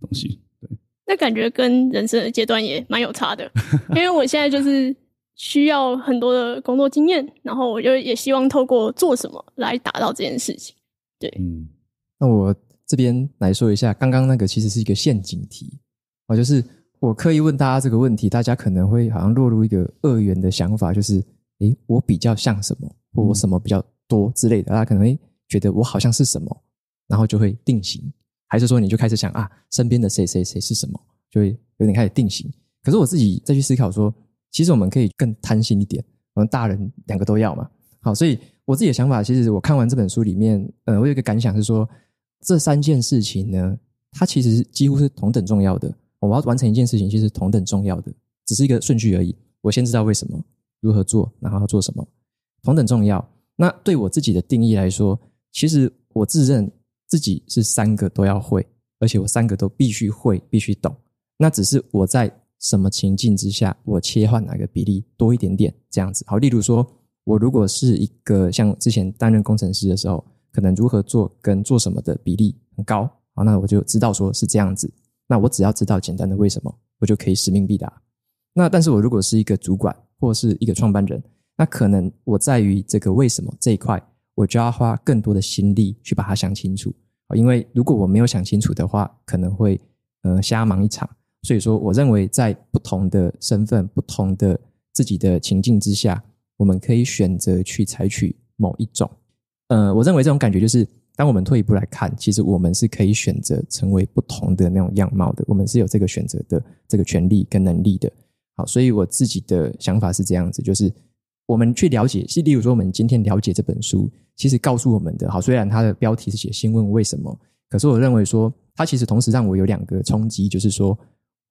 东西。对，那感觉跟人生的阶段也蛮有差的，因为我现在就是。需要很多的工作经验，然后我就也希望透过做什么来达到这件事情。对，嗯，那我这边来说一下，刚刚那个其实是一个陷阱题啊，就是我刻意问大家这个问题，大家可能会好像落入一个二元的想法，就是诶，我比较像什么，我什么比较多之类的，大家可能会觉得我好像是什么，然后就会定型，还是说你就开始想啊，身边的谁谁谁是什么，就会有点开始定型。可是我自己再去思考说。其实我们可以更贪心一点，我们大人两个都要嘛。好，所以我自己的想法，其实我看完这本书里面，嗯，我有一个感想是说，这三件事情呢，它其实几乎是同等重要的。我要完成一件事情，其实同等重要的，只是一个顺序而已。我先知道为什么，如何做，然后做什么，同等重要。那对我自己的定义来说，其实我自认自己是三个都要会，而且我三个都必须会，必须懂。那只是我在。什么情境之下，我切换哪个比例多一点点这样子？好，例如说，我如果是一个像之前担任工程师的时候，可能如何做跟做什么的比例很高，好，那我就知道说是这样子。那我只要知道简单的为什么，我就可以使命必达。那但是我如果是一个主管或是一个创办人，那可能我在于这个为什么这一块，我就要花更多的心力去把它想清楚。因为如果我没有想清楚的话，可能会呃瞎忙一场。所以说，我认为在不同的身份、不同的自己的情境之下，我们可以选择去采取某一种。呃，我认为这种感觉就是，当我们退一步来看，其实我们是可以选择成为不同的那种样貌的，我们是有这个选择的这个权利跟能力的。好，所以我自己的想法是这样子，就是我们去了解，是例如说，我们今天了解这本书，其实告诉我们的好，虽然它的标题是写“先问为什么”，可是我认为说，它其实同时让我有两个冲击，就是说。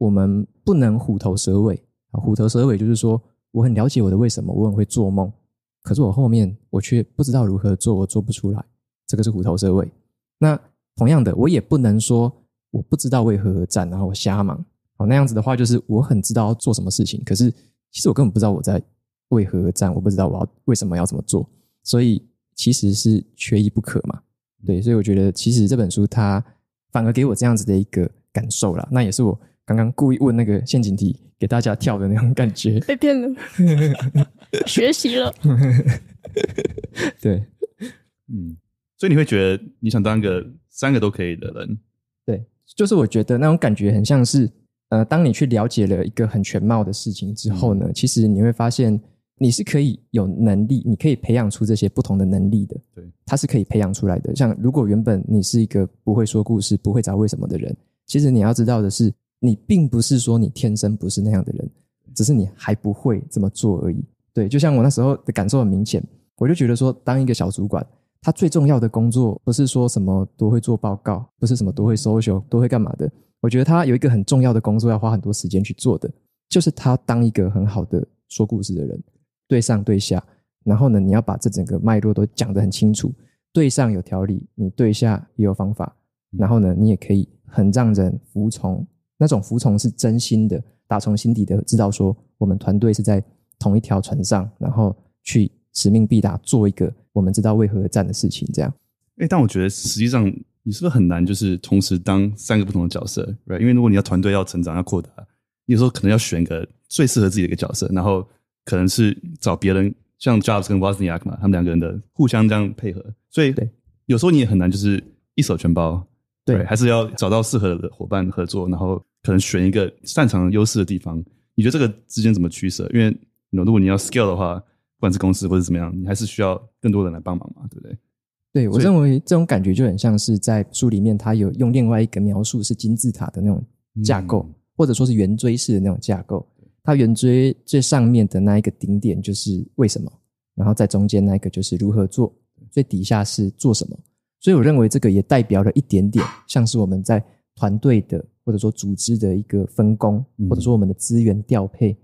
我们不能虎头蛇尾啊！虎头蛇尾就是说，我很了解我的为什么，我很会做梦，可是我后面我却不知道如何做，我做不出来，这个是虎头蛇尾。那同样的，我也不能说我不知道为何而战，然后我瞎忙。好，那样子的话就是我很知道要做什么事情，可是其实我根本不知道我在为何而战，我不知道我要为什么要怎么做，所以其实是缺一不可嘛。对，所以我觉得其实这本书它反而给我这样子的一个感受了，那也是我。刚刚故意问那个陷阱题，给大家跳的那种感觉被骗了，学习了。对，嗯，所以你会觉得你想当个三个都可以的人，对，就是我觉得那种感觉很像是，呃，当你去了解了一个很全貌的事情之后呢，其实你会发现你是可以有能力，你可以培养出这些不同的能力的。对，它是可以培养出来的。像如果原本你是一个不会说故事、不会找为什么的人，其实你要知道的是。你并不是说你天生不是那样的人，只是你还不会这么做而已。对，就像我那时候的感受很明显，我就觉得说，当一个小主管，他最重要的工作不是说什么都会做报告，不是什么都会搜寻，都会干嘛的。我觉得他有一个很重要的工作要花很多时间去做的，就是他当一个很好的说故事的人，对上对下，然后呢，你要把这整个脉络都讲得很清楚，对上有条理，你对下也有方法，然后呢，你也可以很让人服从。那种服从是真心的，打从心底的，知道说我们团队是在同一条船上，然后去使命必达，做一个我们知道为何而战的事情。这样。哎，但我觉得实际上你是不是很难，就是同时当三个不同的角色，因为如果你要团队要成长要扩大，有时候可能要选个最适合自己的一个角色，然后可能是找别人，像 Jobs 跟 Wozniak 嘛，他们两个人的互相这样配合，所以有时候你也很难，就是一手全包，对，还是要找到适合的伙伴合作，然后。可能选一个擅长优势的地方，你觉得这个之间怎么取舍？因为如果你要 scale 的话，不管是公司或者怎么样，你还是需要更多人来帮忙嘛，对不对？对，我认为这种感觉就很像是在书里面，他有用另外一个描述是金字塔的那种架构，或者说是圆锥式的那种架构。它圆锥最上面的那一个顶点就是为什么，然后在中间那个就是如何做，最底下是做什么。所以我认为这个也代表了一点点，像是我们在团队的。或者说组织的一个分工，或者说我们的资源调配，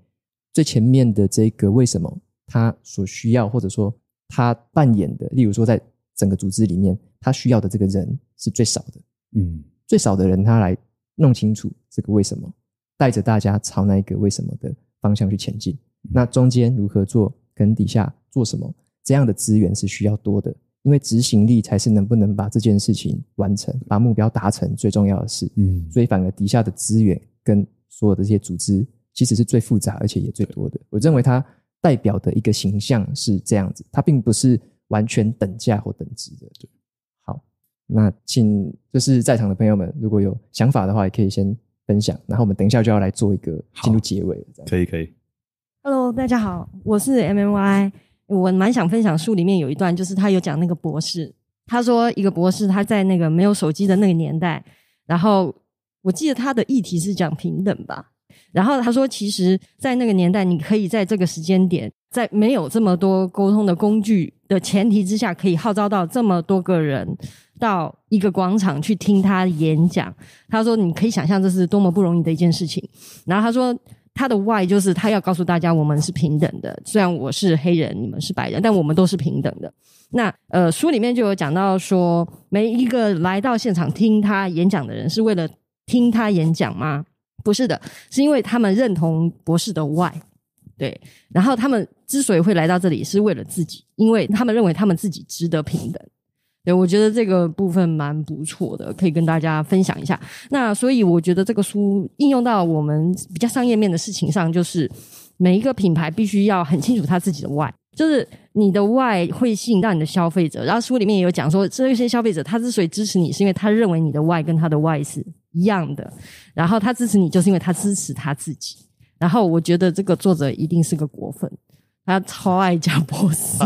最前面的这个为什么他所需要，或者说他扮演的，例如说在整个组织里面，他需要的这个人是最少的，嗯，最少的人他来弄清楚这个为什么，带着大家朝那个为什么的方向去前进。那中间如何做，跟底下做什么，这样的资源是需要多的。因为执行力才是能不能把这件事情完成、把目标达成最重要的事。嗯，所以反而底下的资源跟所有的这些组织，其实是最复杂而且也最多的。我认为它代表的一个形象是这样子，它并不是完全等价或等值的。对，好，那请就是在场的朋友们，如果有想法的话，可以先分享，然后我们等一下就要来做一个进入结尾。可以，可以。Hello，大家好，我是 M M Y。我蛮想分享书里面有一段，就是他有讲那个博士，他说一个博士他在那个没有手机的那个年代，然后我记得他的议题是讲平等吧，然后他说其实在那个年代，你可以在这个时间点，在没有这么多沟通的工具的前提之下，可以号召到这么多个人到一个广场去听他演讲，他说你可以想象这是多么不容易的一件事情，然后他说。他的 why 就是他要告诉大家我们是平等的，虽然我是黑人，你们是白人，但我们都是平等的。那呃，书里面就有讲到说，每一个来到现场听他演讲的人是为了听他演讲吗？不是的，是因为他们认同博士的 why，对。然后他们之所以会来到这里，是为了自己，因为他们认为他们自己值得平等。对，我觉得这个部分蛮不错的，可以跟大家分享一下。那所以我觉得这个书应用到我们比较商业面的事情上，就是每一个品牌必须要很清楚他自己的 w h Y，就是你的 w h Y 会吸引到你的消费者。然后书里面也有讲说，这些消费者他之所以支持你，是因为他认为你的 w h Y 跟他的 w h Y 是一样的，然后他支持你，就是因为他支持他自己。然后我觉得这个作者一定是个果粉。他超爱讲博士，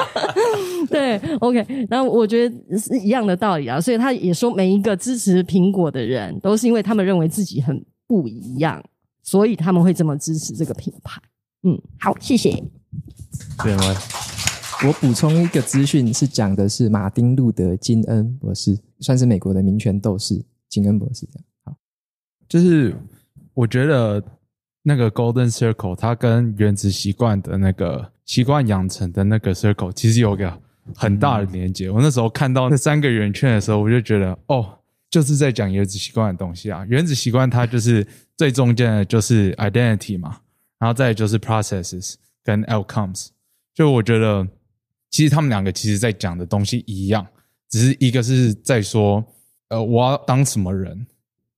对，OK，那我觉得是一样的道理啊，所以他也说，每一个支持苹果的人，都是因为他们认为自己很不一样，所以他们会这么支持这个品牌。嗯，好，谢谢。对位，我补充一个资讯，是讲的是马丁·路德·金恩博士，算是美国的民权斗士，金恩博士这样。好，就是我觉得。那个 Golden Circle，它跟原子习惯的那个习惯养成的那个 Circle，其实有个很大的连接。我那时候看到那三个圆圈的时候，我就觉得，哦，就是在讲原子习惯的东西啊。原子习惯它就是最中间的就是 Identity 嘛，然后再就是 Processes 跟 Outcomes。就我觉得，其实他们两个其实在讲的东西一样，只是一个是在说，呃，我要当什么人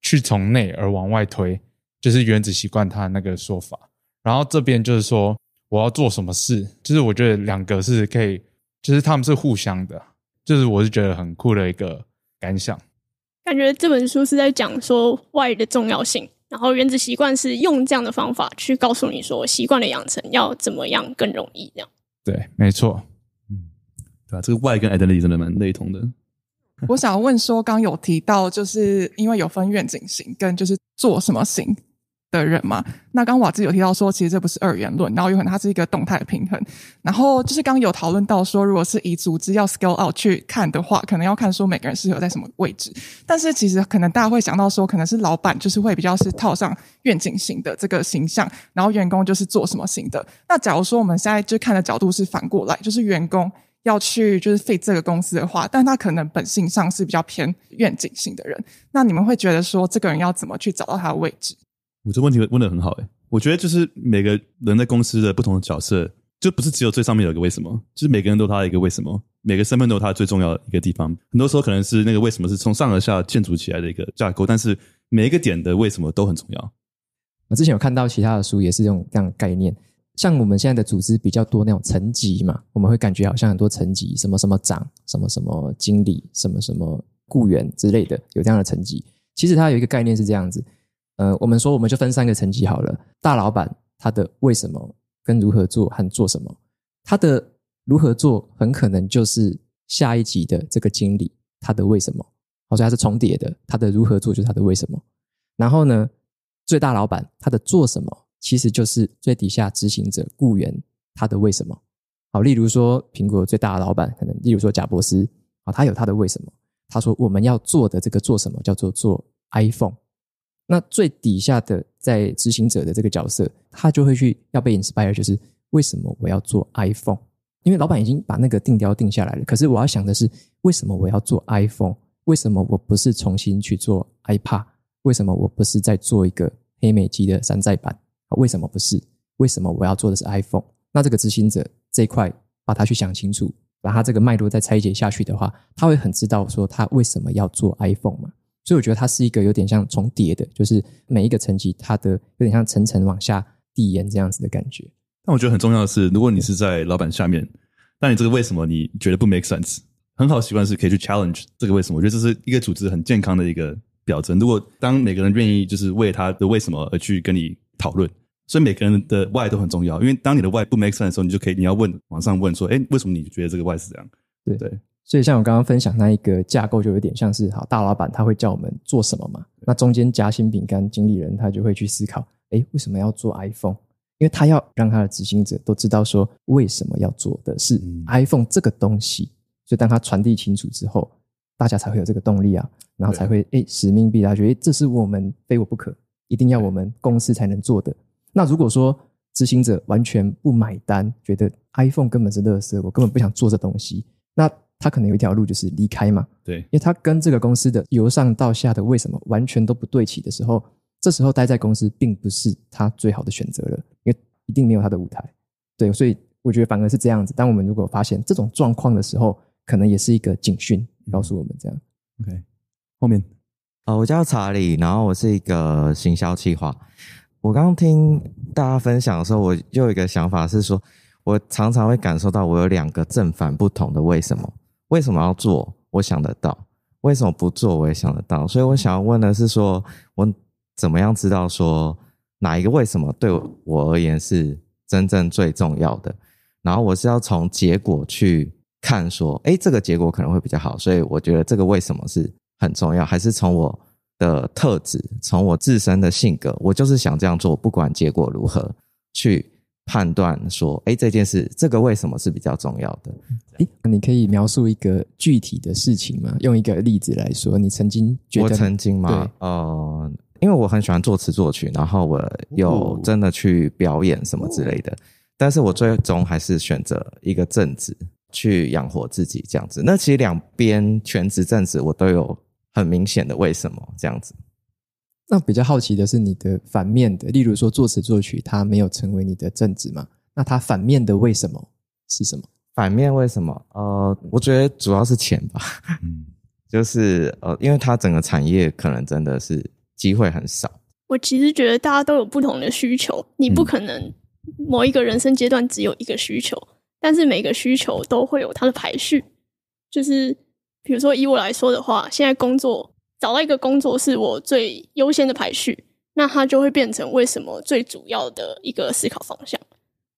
去从内而往外推。就是原子习惯他那个说法，然后这边就是说我要做什么事，就是我觉得两个是可以，就是他们是互相的，就是我是觉得很酷的一个感想。感觉这本书是在讲说外的重要性，然后原子习惯是用这样的方法去告诉你说习惯的养成要怎么样更容易这样。对，没错，嗯，对吧？这个外跟 identity 真的蛮类同的。我想问说，刚有提到就是因为有分愿景型跟就是做什么型。的人嘛，那刚瓦兹有提到说，其实这不是二元论，然后有可能它是一个动态平衡。然后就是刚有讨论到说，如果是以组织要 scale out 去看的话，可能要看说每个人适合在什么位置。但是其实可能大家会想到说，可能是老板就是会比较是套上愿景型的这个形象，然后员工就是做什么型的。那假如说我们现在就看的角度是反过来，就是员工要去就是 fit 这个公司的话，但他可能本性上是比较偏愿景型的人。那你们会觉得说，这个人要怎么去找到他的位置？我这问题问的很好哎，我觉得就是每个人在公司的不同的角色，就不是只有最上面有一个为什么，就是每个人都他的一个为什么，每个身份都有他最重要的一个地方。很多时候可能是那个为什么是从上而下建筑起来的一个架构，但是每一个点的为什么都很重要。我之前有看到其他的书也是用这样概念，像我们现在的组织比较多那种层级嘛，我们会感觉好像很多层级，什么什么长，什么什么经理，什么什么雇员之类的，有这样的层级。其实它有一个概念是这样子。呃，我们说我们就分三个层级好了。大老板他的为什么跟如何做和做什么，他的如何做很可能就是下一级的这个经理他的为什么，好，所以他是重叠的。他的如何做就是他的为什么。然后呢，最大老板他的做什么，其实就是最底下执行者雇员他的为什么。好，例如说苹果最大的老板可能，例如说贾博士，啊，他有他的为什么。他说我们要做的这个做什么叫做做 iPhone。那最底下的在执行者的这个角色，他就会去要被 inspire，就是为什么我要做 iPhone？因为老板已经把那个定雕定下来了。可是我要想的是，为什么我要做 iPhone？为什么我不是重新去做 iPad？为什么我不是在做一个黑莓机的山寨版？为什么不是？为什么我要做的是 iPhone？那这个执行者这块，把它去想清楚，把它这个脉络再拆解下去的话，他会很知道说他为什么要做 iPhone 吗？所以我觉得它是一个有点像重叠的，就是每一个层级它的有点像层层往下递延这样子的感觉。那我觉得很重要的是，如果你是在老板下面，那你这个为什么你觉得不 make sense？很好习惯是可以去 challenge 这个为什么。我觉得这是一个组织很健康的一个表征。如果当每个人愿意就是为他的为什么而去跟你讨论，所以每个人的 why 都很重要。因为当你的 why 不 make sense 的时候，你就可以你要问往上问说，哎，为什么你觉得这个 why 是这样？对对。所以，像我刚刚分享那一个架构，就有点像是好大老板他会叫我们做什么嘛？那中间夹心饼干经理人他就会去思考：哎，为什么要做 iPhone？因为他要让他的执行者都知道说，为什么要做的是 iPhone 这个东西。所以，当他传递清楚之后，大家才会有这个动力啊，然后才会哎使命必达觉得这是我们非我不可，一定要我们公司才能做的。那如果说执行者完全不买单，觉得 iPhone 根本是乐色，我根本不想做这东西，那。他可能有一条路就是离开嘛，对，因为他跟这个公司的由上到下的为什么完全都不对齐的时候，这时候待在公司并不是他最好的选择了，因为一定没有他的舞台。对，所以我觉得反而是这样子。当我们如果发现这种状况的时候，可能也是一个警讯，告诉我们这样。OK，后面啊，我叫查理，然后我是一个行销企划。我刚刚听大家分享的时候，我又一个想法是说，我常常会感受到我有两个正反不同的为什么。为什么要做？我想得到。为什么不做？我也想得到。所以我想要问的是：说我怎么样知道说哪一个为什么对我而言是真正最重要的？然后我是要从结果去看说，哎，这个结果可能会比较好。所以我觉得这个为什么是很重要，还是从我的特质，从我自身的性格，我就是想这样做，不管结果如何去。判断说，哎，这件事这个为什么是比较重要的？哎，你可以描述一个具体的事情吗？用一个例子来说，你曾经觉得我曾经吗？呃，因为我很喜欢作词作曲，然后我又真的去表演什么之类的，但是我最终还是选择一个正职去养活自己，这样子。那其实两边全职正职我都有很明显的为什么这样子。那比较好奇的是你的反面的，例如说作词作曲，它没有成为你的正职嘛？那它反面的为什么是什么？反面为什么？呃，我觉得主要是钱吧。嗯，就是呃，因为它整个产业可能真的是机会很少。我其实觉得大家都有不同的需求，你不可能某一个人生阶段只有一个需求，但是每个需求都会有它的排序。就是比如说以我来说的话，现在工作。找到一个工作是我最优先的排序，那它就会变成为什么最主要的一个思考方向。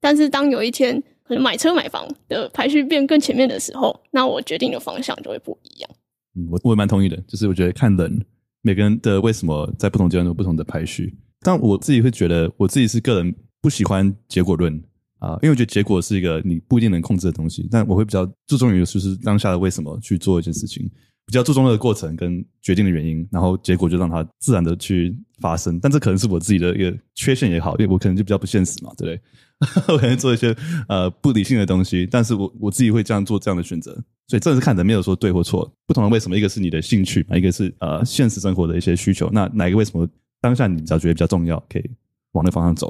但是当有一天可能买车买房的排序变更前面的时候，那我决定的方向就会不一样。嗯，我我也蛮同意的，就是我觉得看人每个人的为什么在不同阶段有不同的排序。但我自己会觉得，我自己是个人不喜欢结果论啊，因为我觉得结果是一个你不一定能控制的东西。但我会比较注重于就是当下的为什么去做一件事情。比较注重那个过程跟决定的原因，然后结果就让它自然的去发生。但这可能是我自己的一个缺陷也好，因为我可能就比较不现实嘛，对不对？我可能做一些呃不理性的东西，但是我我自己会这样做这样的选择。所以这是看人，没有说对或错。不同的为什么？一个是你的兴趣一个是呃现实生活的一些需求。那哪一个为什么当下你比较觉得比较重要？可以往那方向走。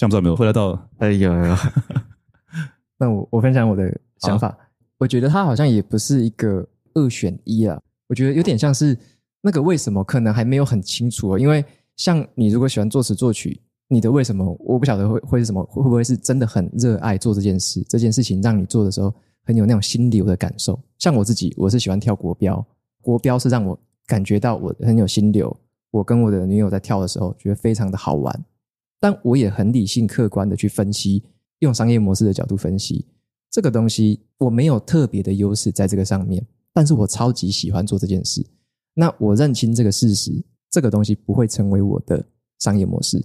样不道没有？回来到哎有，那我我分享我的想法。我觉得他好像也不是一个。二选一啊，我觉得有点像是那个为什么，可能还没有很清楚。哦，因为像你如果喜欢作词作曲，你的为什么我不晓得会会是什么？会不会是真的很热爱做这件事？这件事情让你做的时候很有那种心流的感受？像我自己，我是喜欢跳国标，国标是让我感觉到我很有心流。我跟我的女友在跳的时候，觉得非常的好玩。但我也很理性客观的去分析，用商业模式的角度分析这个东西，我没有特别的优势在这个上面。但是我超级喜欢做这件事，那我认清这个事实，这个东西不会成为我的商业模式，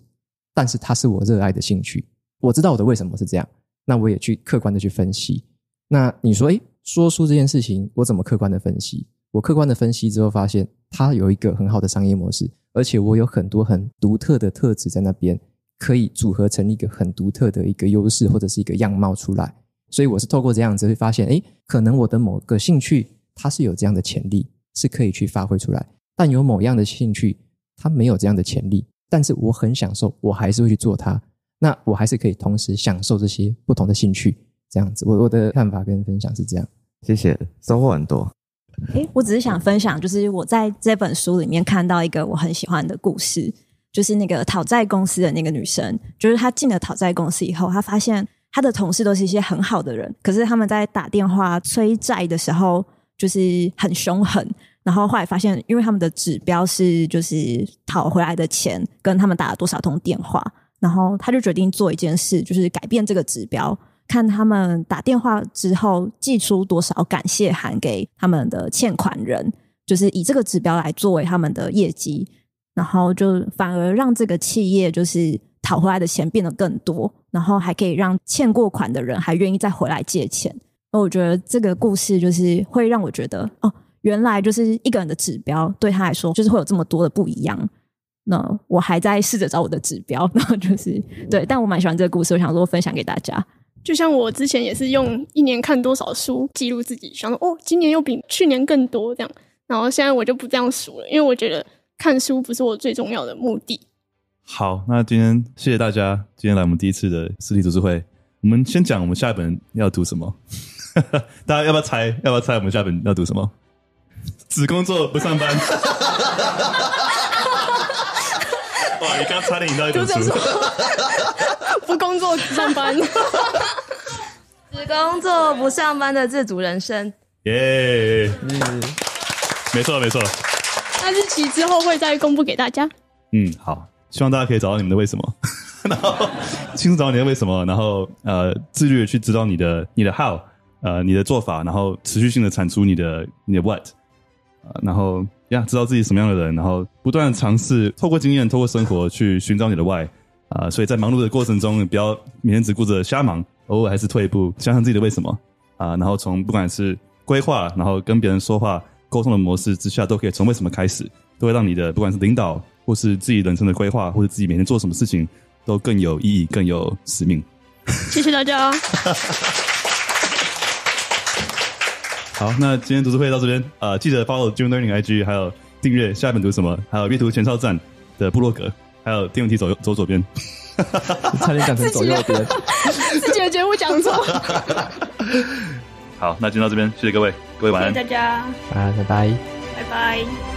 但是它是我热爱的兴趣。我知道我的为什么是这样，那我也去客观的去分析。那你说，诶，说书这件事情，我怎么客观的分析？我客观的分析之后，发现它有一个很好的商业模式，而且我有很多很独特的特质在那边，可以组合成一个很独特的一个优势或者是一个样貌出来。所以我是透过这样子会发现，诶，可能我的某个兴趣。他是有这样的潜力，是可以去发挥出来。但有某样的兴趣，他没有这样的潜力。但是我很享受，我还是会去做它。那我还是可以同时享受这些不同的兴趣。这样子，我我的看法跟分享是这样。谢谢，收获很多。诶，我只是想分享，就是我在这本书里面看到一个我很喜欢的故事，就是那个讨债公司的那个女生，就是她进了讨债公司以后，她发现她的同事都是一些很好的人，可是他们在打电话催债的时候。就是很凶狠，然后后来发现，因为他们的指标是就是讨回来的钱跟他们打了多少通电话，然后他就决定做一件事，就是改变这个指标，看他们打电话之后寄出多少感谢函给他们的欠款人，就是以这个指标来作为他们的业绩，然后就反而让这个企业就是讨回来的钱变得更多，然后还可以让欠过款的人还愿意再回来借钱。我觉得这个故事就是会让我觉得哦，原来就是一个人的指标对他来说就是会有这么多的不一样。那我还在试着找我的指标，那 就是对，但我蛮喜欢这个故事，我想说分享给大家。就像我之前也是用一年看多少书记录自己，想说哦，今年又比去年更多这样。然后现在我就不这样数了，因为我觉得看书不是我最重要的目的。好，那今天谢谢大家，今天来我们第一次的实体读书会，我们先讲我们下一本要读什么。大家要不要猜？要不要猜我们下本要读什么？只工作不上班。哇，你刚刚差点引到一点出不工作只上班，只工作不上班的自主人生。耶，没错没错。那日期之后会再公布给大家。嗯，好，希望大家可以找到你们的为什么，然后清楚找到你的为什么，然后呃，自律去知道你的你的 how。呃，你的做法，然后持续性的产出你的你的 what，然后呀，知道自己什么样的人，然后不断尝试，透过经验，透过生活去寻找你的 why，啊，所以在忙碌的过程中，不要每天只顾着瞎忙，偶尔还是退一步，想想自己的为什么啊，然后从不管是规划，然后跟别人说话、沟通的模式之下，都可以从为什么开始，都会让你的不管是领导或是自己人生的规划，或是自己每天做什么事情，都更有意义，更有使命。谢谢大家。好，那今天读书会到这边。呃，记得 follow j u n e l e a r n i n g IG，还有订阅下一本读什么，还有阅读前哨站的部落格，还有电文题走走左边，差点讲成走右边，自己的节目 讲错。好，那今天到这边，谢谢各位，各位晚安，大家，啊，拜拜，拜拜。